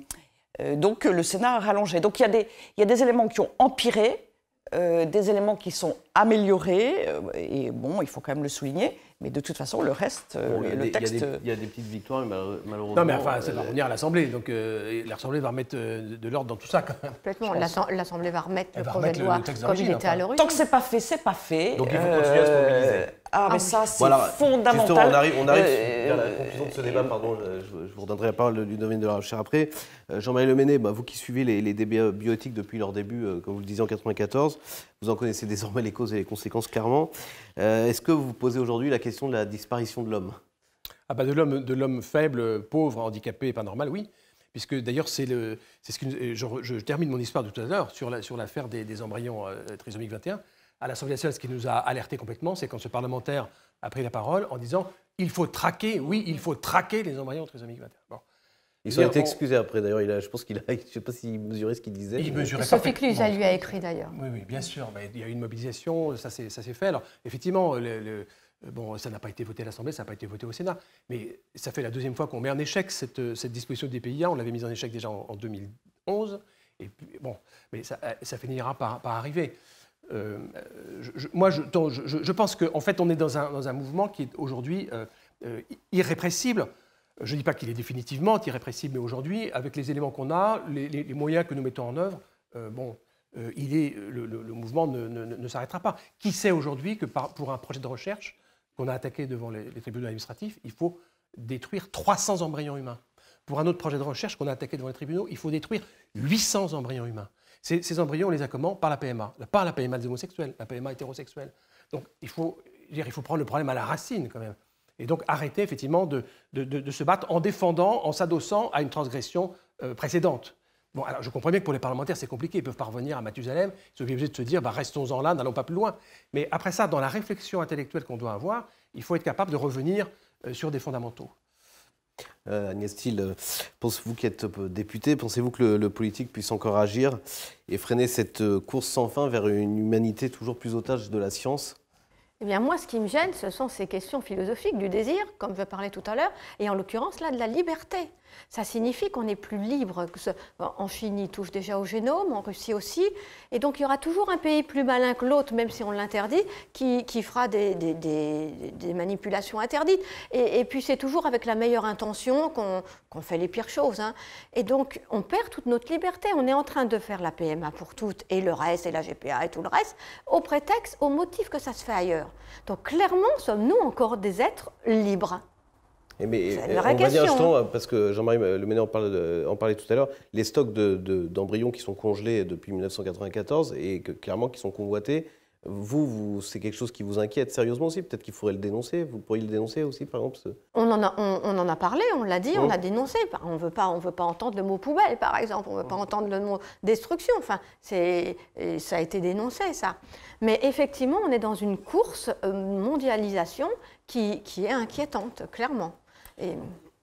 donc le Sénat a rallongé. Donc il y a des éléments qui ont empiré, des éléments qui sont améliorer euh, et bon, il faut quand même le souligner, mais de toute façon, le reste, euh, le, texte... Il y, a des petites victoires, malheureusement... Non, mais enfin, ça va revenir à l'Assemblée, donc euh, l'Assemblée va remettre de l'ordre dans tout ça, quand même. Complètement, l'Assemblée va remettre le projet de loi comme il était à l'origine. Tant que c'est pas fait, c'est pas fait. Donc il faut continuer à se mobiliser. Ah, mais ah, ça, c'est fondamental. Justement, on arrive, on arrive la conclusion de ce débat, pardon, je, vous redonnerai la parole du domaine de la recherche après. Jean-Marie Le bah, vous qui suivez les, les débats biotiques depuis leur début, comme vous le disiez en 1994, vous en connaissez désormais les causes les conséquences clairement. Euh, est-ce que vous vous posez aujourd'hui la question de la disparition de l'homme ah bah de l'homme, de l'homme faible, pauvre, handicapé, pas normal, oui. Puisque d'ailleurs, c'est ce que je, termine mon histoire de tout à l'heure sur, la, sur l'affaire des, embryons euh, trisomiques 21. À l'Assemblée nationale, ce qui nous a alerté complètement, c'est quand ce parlementaire a pris la parole en disant il faut traquer, oui, il faut traquer les embryons trisomiques 21. Il ont été excusés après, d'ailleurs. je pense qu'il a, je sais pas s'il mesurait ce qu'il disait. Il mesurait Sophie Cluzel lui a écrit, d'ailleurs. Oui, oui, bien sûr. il y a eu une mobilisation, ça s'est fait. Alors, effectivement, le, bon, ça n'a pas été voté à l'Assemblée, ça n'a pas été voté au Sénat. Mais ça fait la deuxième fois qu'on met en échec cette, disposition des PIA. On l'avait mise en échec déjà en, 2011. Et bon, mais ça, finira par, arriver. Euh, moi, je, pense qu'en fait, on est dans un, mouvement qui est aujourd'hui euh, euh, irrépressible. Je ne dis pas qu'il est définitivement irrépressible, mais aujourd'hui, avec les éléments qu'on a, les, moyens que nous mettons en œuvre, euh, bon, euh, il est, le, mouvement ne, s'arrêtera pas. Qui sait aujourd'hui que pour un projet de recherche qu'on a attaqué devant les, tribunaux administratifs, il faut détruire 300 embryons humains. Pour un autre projet de recherche qu'on a attaqué devant les tribunaux, il faut détruire 800 embryons humains. Ces, embryons, on les a comment Par la PMA. Pas la PMA des homosexuels, la PMA hétérosexuelle. Donc il faut, dire, il faut prendre le problème à la racine quand même et donc arrêter effectivement de, de, de, se battre en défendant, en s'adossant à une transgression euh, précédente. Bon, alors je comprends bien que pour les parlementaires, c'est compliqué. Ils peuvent pas revenir à Mathusalem. Ils sont obligés de se dire, bah, restons-en là, n'allons pas plus loin. Mais après ça, dans la réflexion intellectuelle qu'on doit avoir, il faut être capable de revenir euh, sur des fondamentaux. Euh, Agnès Thiel, pensez-vous qui êtes député? pensez-vous que le, le, politique puisse encore agir et freiner cette course sans fin vers une humanité toujours plus otage de la science eh bien, moi, ce qui me gêne, ce sont ces questions philosophiques du désir, comme je parlais tout à l'heure, et en l'occurrence, là, de la liberté. Ça signifie qu'on est plus libre. En Chine, ils touchent déjà au génome, en Russie aussi. Et donc, il y aura toujours un pays plus malin que l'autre, même si on l'interdit, qui, qui, fera des, des, des, manipulations interdites. Et, puis, c'est toujours avec la meilleure intention qu'on fait les pires choses. Hein. Et donc, on perd toute notre liberté. On est en train de faire la PMA pour toutes, et le reste, et la GPA, et tout le reste, au prétexte, au motif que ça se fait ailleurs. Donc, clairement, sommes-nous encore des êtres libres et mais, euh, on va dire un instant, hein. parce que Jean-Marie Le Ménet en, parlait tout à l'heure, les stocks d'embryons qui sont congelés depuis 1994 et que, clairement qui sont convoités, vous, c'est quelque chose qui vous inquiète sérieusement aussi Peut-être qu'il faudrait le dénoncer Vous pourriez le dénoncer aussi, par exemple on, en a, parlé, on l'a dit, on a dénoncé. On veut pas, on veut pas entendre le mot poubelle, par exemple. On ne veut pas entendre le mot destruction. Enfin, ça a été dénoncé, ça. Mais effectivement, on est dans une course euh, mondialisation qui est inquiétante, clairement.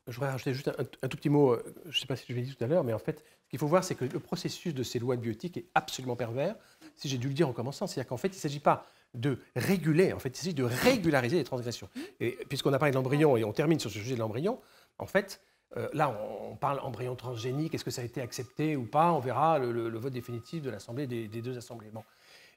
Je voudrais rajouter juste un, tout petit mot, euh, je ne sais pas si je l'ai dit tout à l'heure, mais en fait, ce qu'il faut voir, c'est que le processus de ces lois biotiques est absolument pervers, si j'ai dû le dire en commençant. C'est-à-dire qu'en fait, il ne s'agit pas de réguler, en fait, il s'agit de régulariser les transgressions. Et puisqu'on a parlé de l'embryon, et on termine sur ce sujet de l'embryon, en fait, euh, là, on, parle embryon transgénique, est-ce que ça a été accepté ou pas On verra le, vote définitif de l'Assemblée, des, deux assemblées.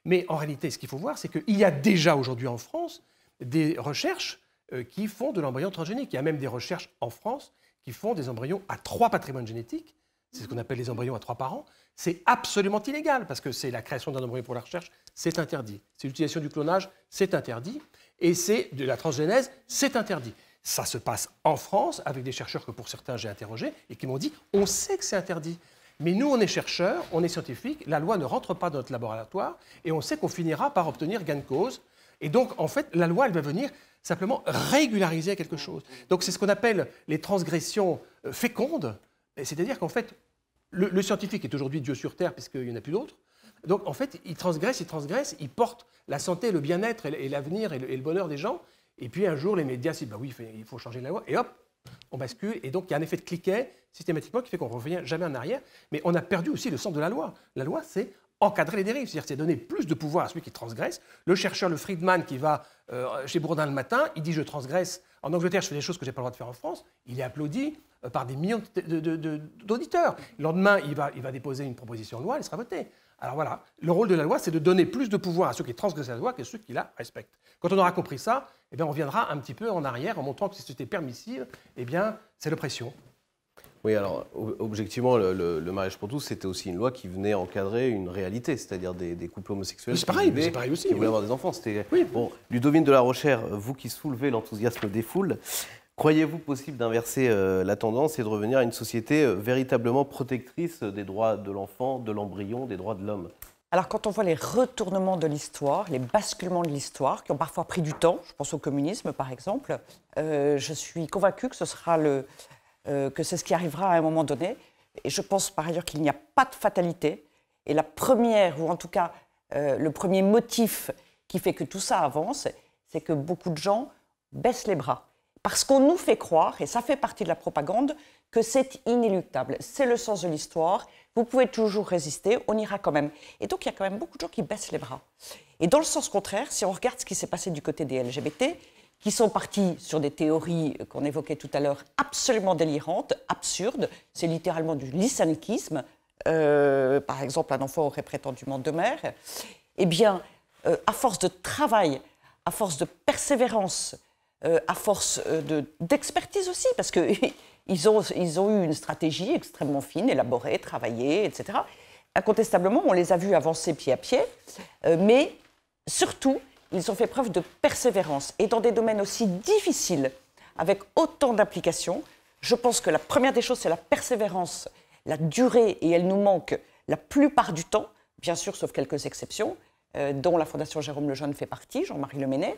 Mais en réalité, ce qu'il faut voir, c'est qu'il y a déjà aujourd'hui en France des recherches euh, qui font de l'embryon transgénique. Il y a même des recherches en France qui font des embryons à trois patrimoines génétiques. C'est ce qu'on appelle les embryons à trois parents. C'est absolument illégal parce que c'est la création d'un embryon pour la recherche, c'est interdit. C'est l'utilisation du clonage, c'est interdit. Et c'est de la transgénèse, c'est interdit. Ça se passe en France avec des chercheurs que pour certains j'ai interrogés et qui m'ont dit on sait que c'est interdit. Mais nous, on est chercheurs, on est scientifiques, la loi ne rentre pas dans notre laboratoire et on sait qu'on finira par obtenir gain de cause. Et donc, en fait, la loi, elle va venir simplement régulariser quelque chose. Donc c'est ce qu'on appelle les transgressions euh, fécondes, c'est-à-dire qu'en fait, le, scientifique est aujourd'hui Dieu sur Terre, puisqu'il n'y en a plus d'autres. Donc en fait, il transgresse, il transgresse, il porte la santé, le bien-être et l'avenir et, le bonheur des gens. Et puis un jour, les médias disent, bah oui, il faut changer la loi. Et hop, on bascule. Et donc il y a un effet de cliquet systématiquement qui fait qu'on ne revient jamais en arrière. Mais on a perdu aussi le sens de la loi. La loi, c'est encadrer les dérives, c'est-à-dire c'est donner plus de pouvoir à celui qui transgresse. Le chercheur, le Friedman, qui va euh, chez Bourdin le matin, il dit je transgresse. En Angleterre, je fais des choses que j'ai pas le droit de faire en France. Il est applaudi euh, par des millions d'auditeurs. Le lendemain, il va, il va déposer une proposition de loi, elle sera votée. Alors voilà, le rôle de la loi, c'est de donner plus de pouvoir à ceux qui transgressent la loi que ceux qui la respectent. Quand on aura compris ça, eh bien, on reviendra un petit peu en arrière en montrant que si c'était permissive, eh bien, c'est l'oppression. Oui, alors objectivement, le, mariage pour tous, c'était aussi une loi qui venait encadrer une réalité, c'est-à-dire des, couples homosexuels. C'est pareil, c'est pareil aussi. Qui avoir des enfants. C'était oui. bon. Ludovine de la Rochère, vous qui soulevez l'enthousiasme des foules, croyez-vous possible d'inverser euh, la tendance et de revenir à une société euh, véritablement protectrice des droits de l'enfant, de l'embryon, des droits de l'homme alors quand on voit les retournements de l'histoire, les basculements de l'histoire, qui ont parfois pris du temps, je pense au communisme par exemple, euh, je suis convaincue que ce sera le, euh, que c'est ce qui arrivera à un moment donné. Et je pense par ailleurs qu'il n'y a pas de fatalité. Et la première, ou en tout cas euh, le premier motif qui fait que tout ça avance, c'est que beaucoup de gens baissent les bras. Parce qu'on nous fait croire, et ça fait partie de la propagande, que c'est inéluctable. C'est le sens de l'histoire. Vous pouvez toujours résister, on ira quand même. Et donc il y a quand même beaucoup de gens qui baissent les bras. Et dans le sens contraire, si on regarde ce qui s'est passé du côté des LGBT, qui sont partis sur des théories qu'on évoquait tout à l'heure absolument délirantes, absurdes. C'est littéralement du lysankisme. Euh, par exemple, un enfant aurait prétendument deux mères. Eh bien, euh, à force de travail, à force de persévérance, euh, à force d'expertise aussi, parce qu'ils ont, ils ont eu une stratégie extrêmement fine, élaborée, travaillée, etc. Incontestablement, on les a vus avancer pied à pied, mais surtout, ils ont fait preuve de persévérance et dans des domaines aussi difficiles, avec autant d'implications. Je pense que la première des choses, c'est la persévérance, la durée, et elle nous manque la plupart du temps, bien sûr, sauf quelques exceptions, euh, dont la Fondation Jérôme Lejeune fait partie, Jean-Marie lemenet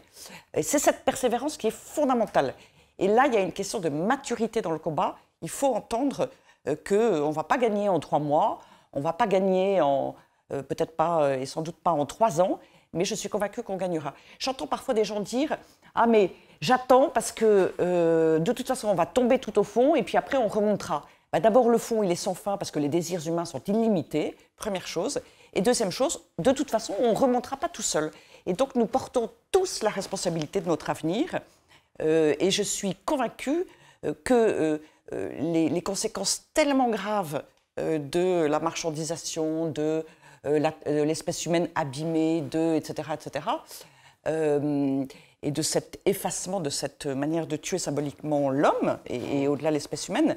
Et c'est cette persévérance qui est fondamentale. Et là, il y a une question de maturité dans le combat. Il faut entendre euh, que qu'on euh, ne va pas gagner en trois mois, on ne va pas gagner en, peut-être pas et sans doute pas en trois ans, mais je suis convaincue qu'on gagnera. J'entends parfois des gens dire Ah, mais j'attends parce que euh, de toute façon, on va tomber tout au fond et puis après, on remontera. Bah, D'abord, le fond, il est sans fin parce que les désirs humains sont illimités, première chose. Et deuxième chose, de toute façon, on ne remontera pas tout seul. Et donc, nous portons tous la responsabilité de notre avenir. Euh, et je suis convaincue euh, que les, les, conséquences tellement graves de la marchandisation, de euh, euh, l'espèce humaine abîmée, de, etc. etc. et de cet effacement, de cette manière de tuer symboliquement l'homme et, au-delà l'espèce humaine,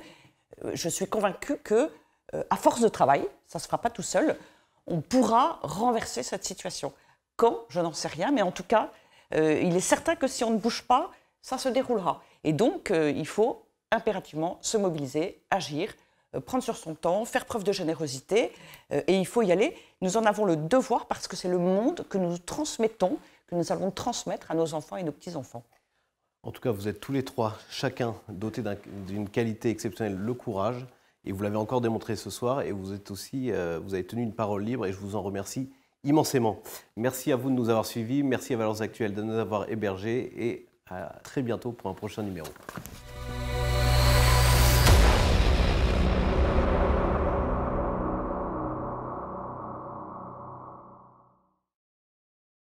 euh, je suis convaincue que, à force de travail, ça ne se fera pas tout seul, on pourra renverser cette situation. Quand Je n'en sais rien, mais en tout cas, il est certain que si on ne bouge pas, ça se déroulera. Et donc, il faut impérativement se mobiliser, agir, euh, prendre sur son temps, faire preuve de générosité, euh, et il faut y aller. Nous en avons le devoir parce que c'est le monde que nous transmettons, que nous allons transmettre à nos enfants et nos petits-enfants. En tout cas, vous êtes tous les trois, chacun doté d'une qualité exceptionnelle, le courage, et vous l'avez encore démontré ce soir, et vous êtes aussi, euh, vous avez tenu une parole libre, et je vous en remercie immensément. Merci à vous de nous avoir suivis, merci à Valence Actuelle de nous avoir hébergés, et à très bientôt pour un prochain numéro.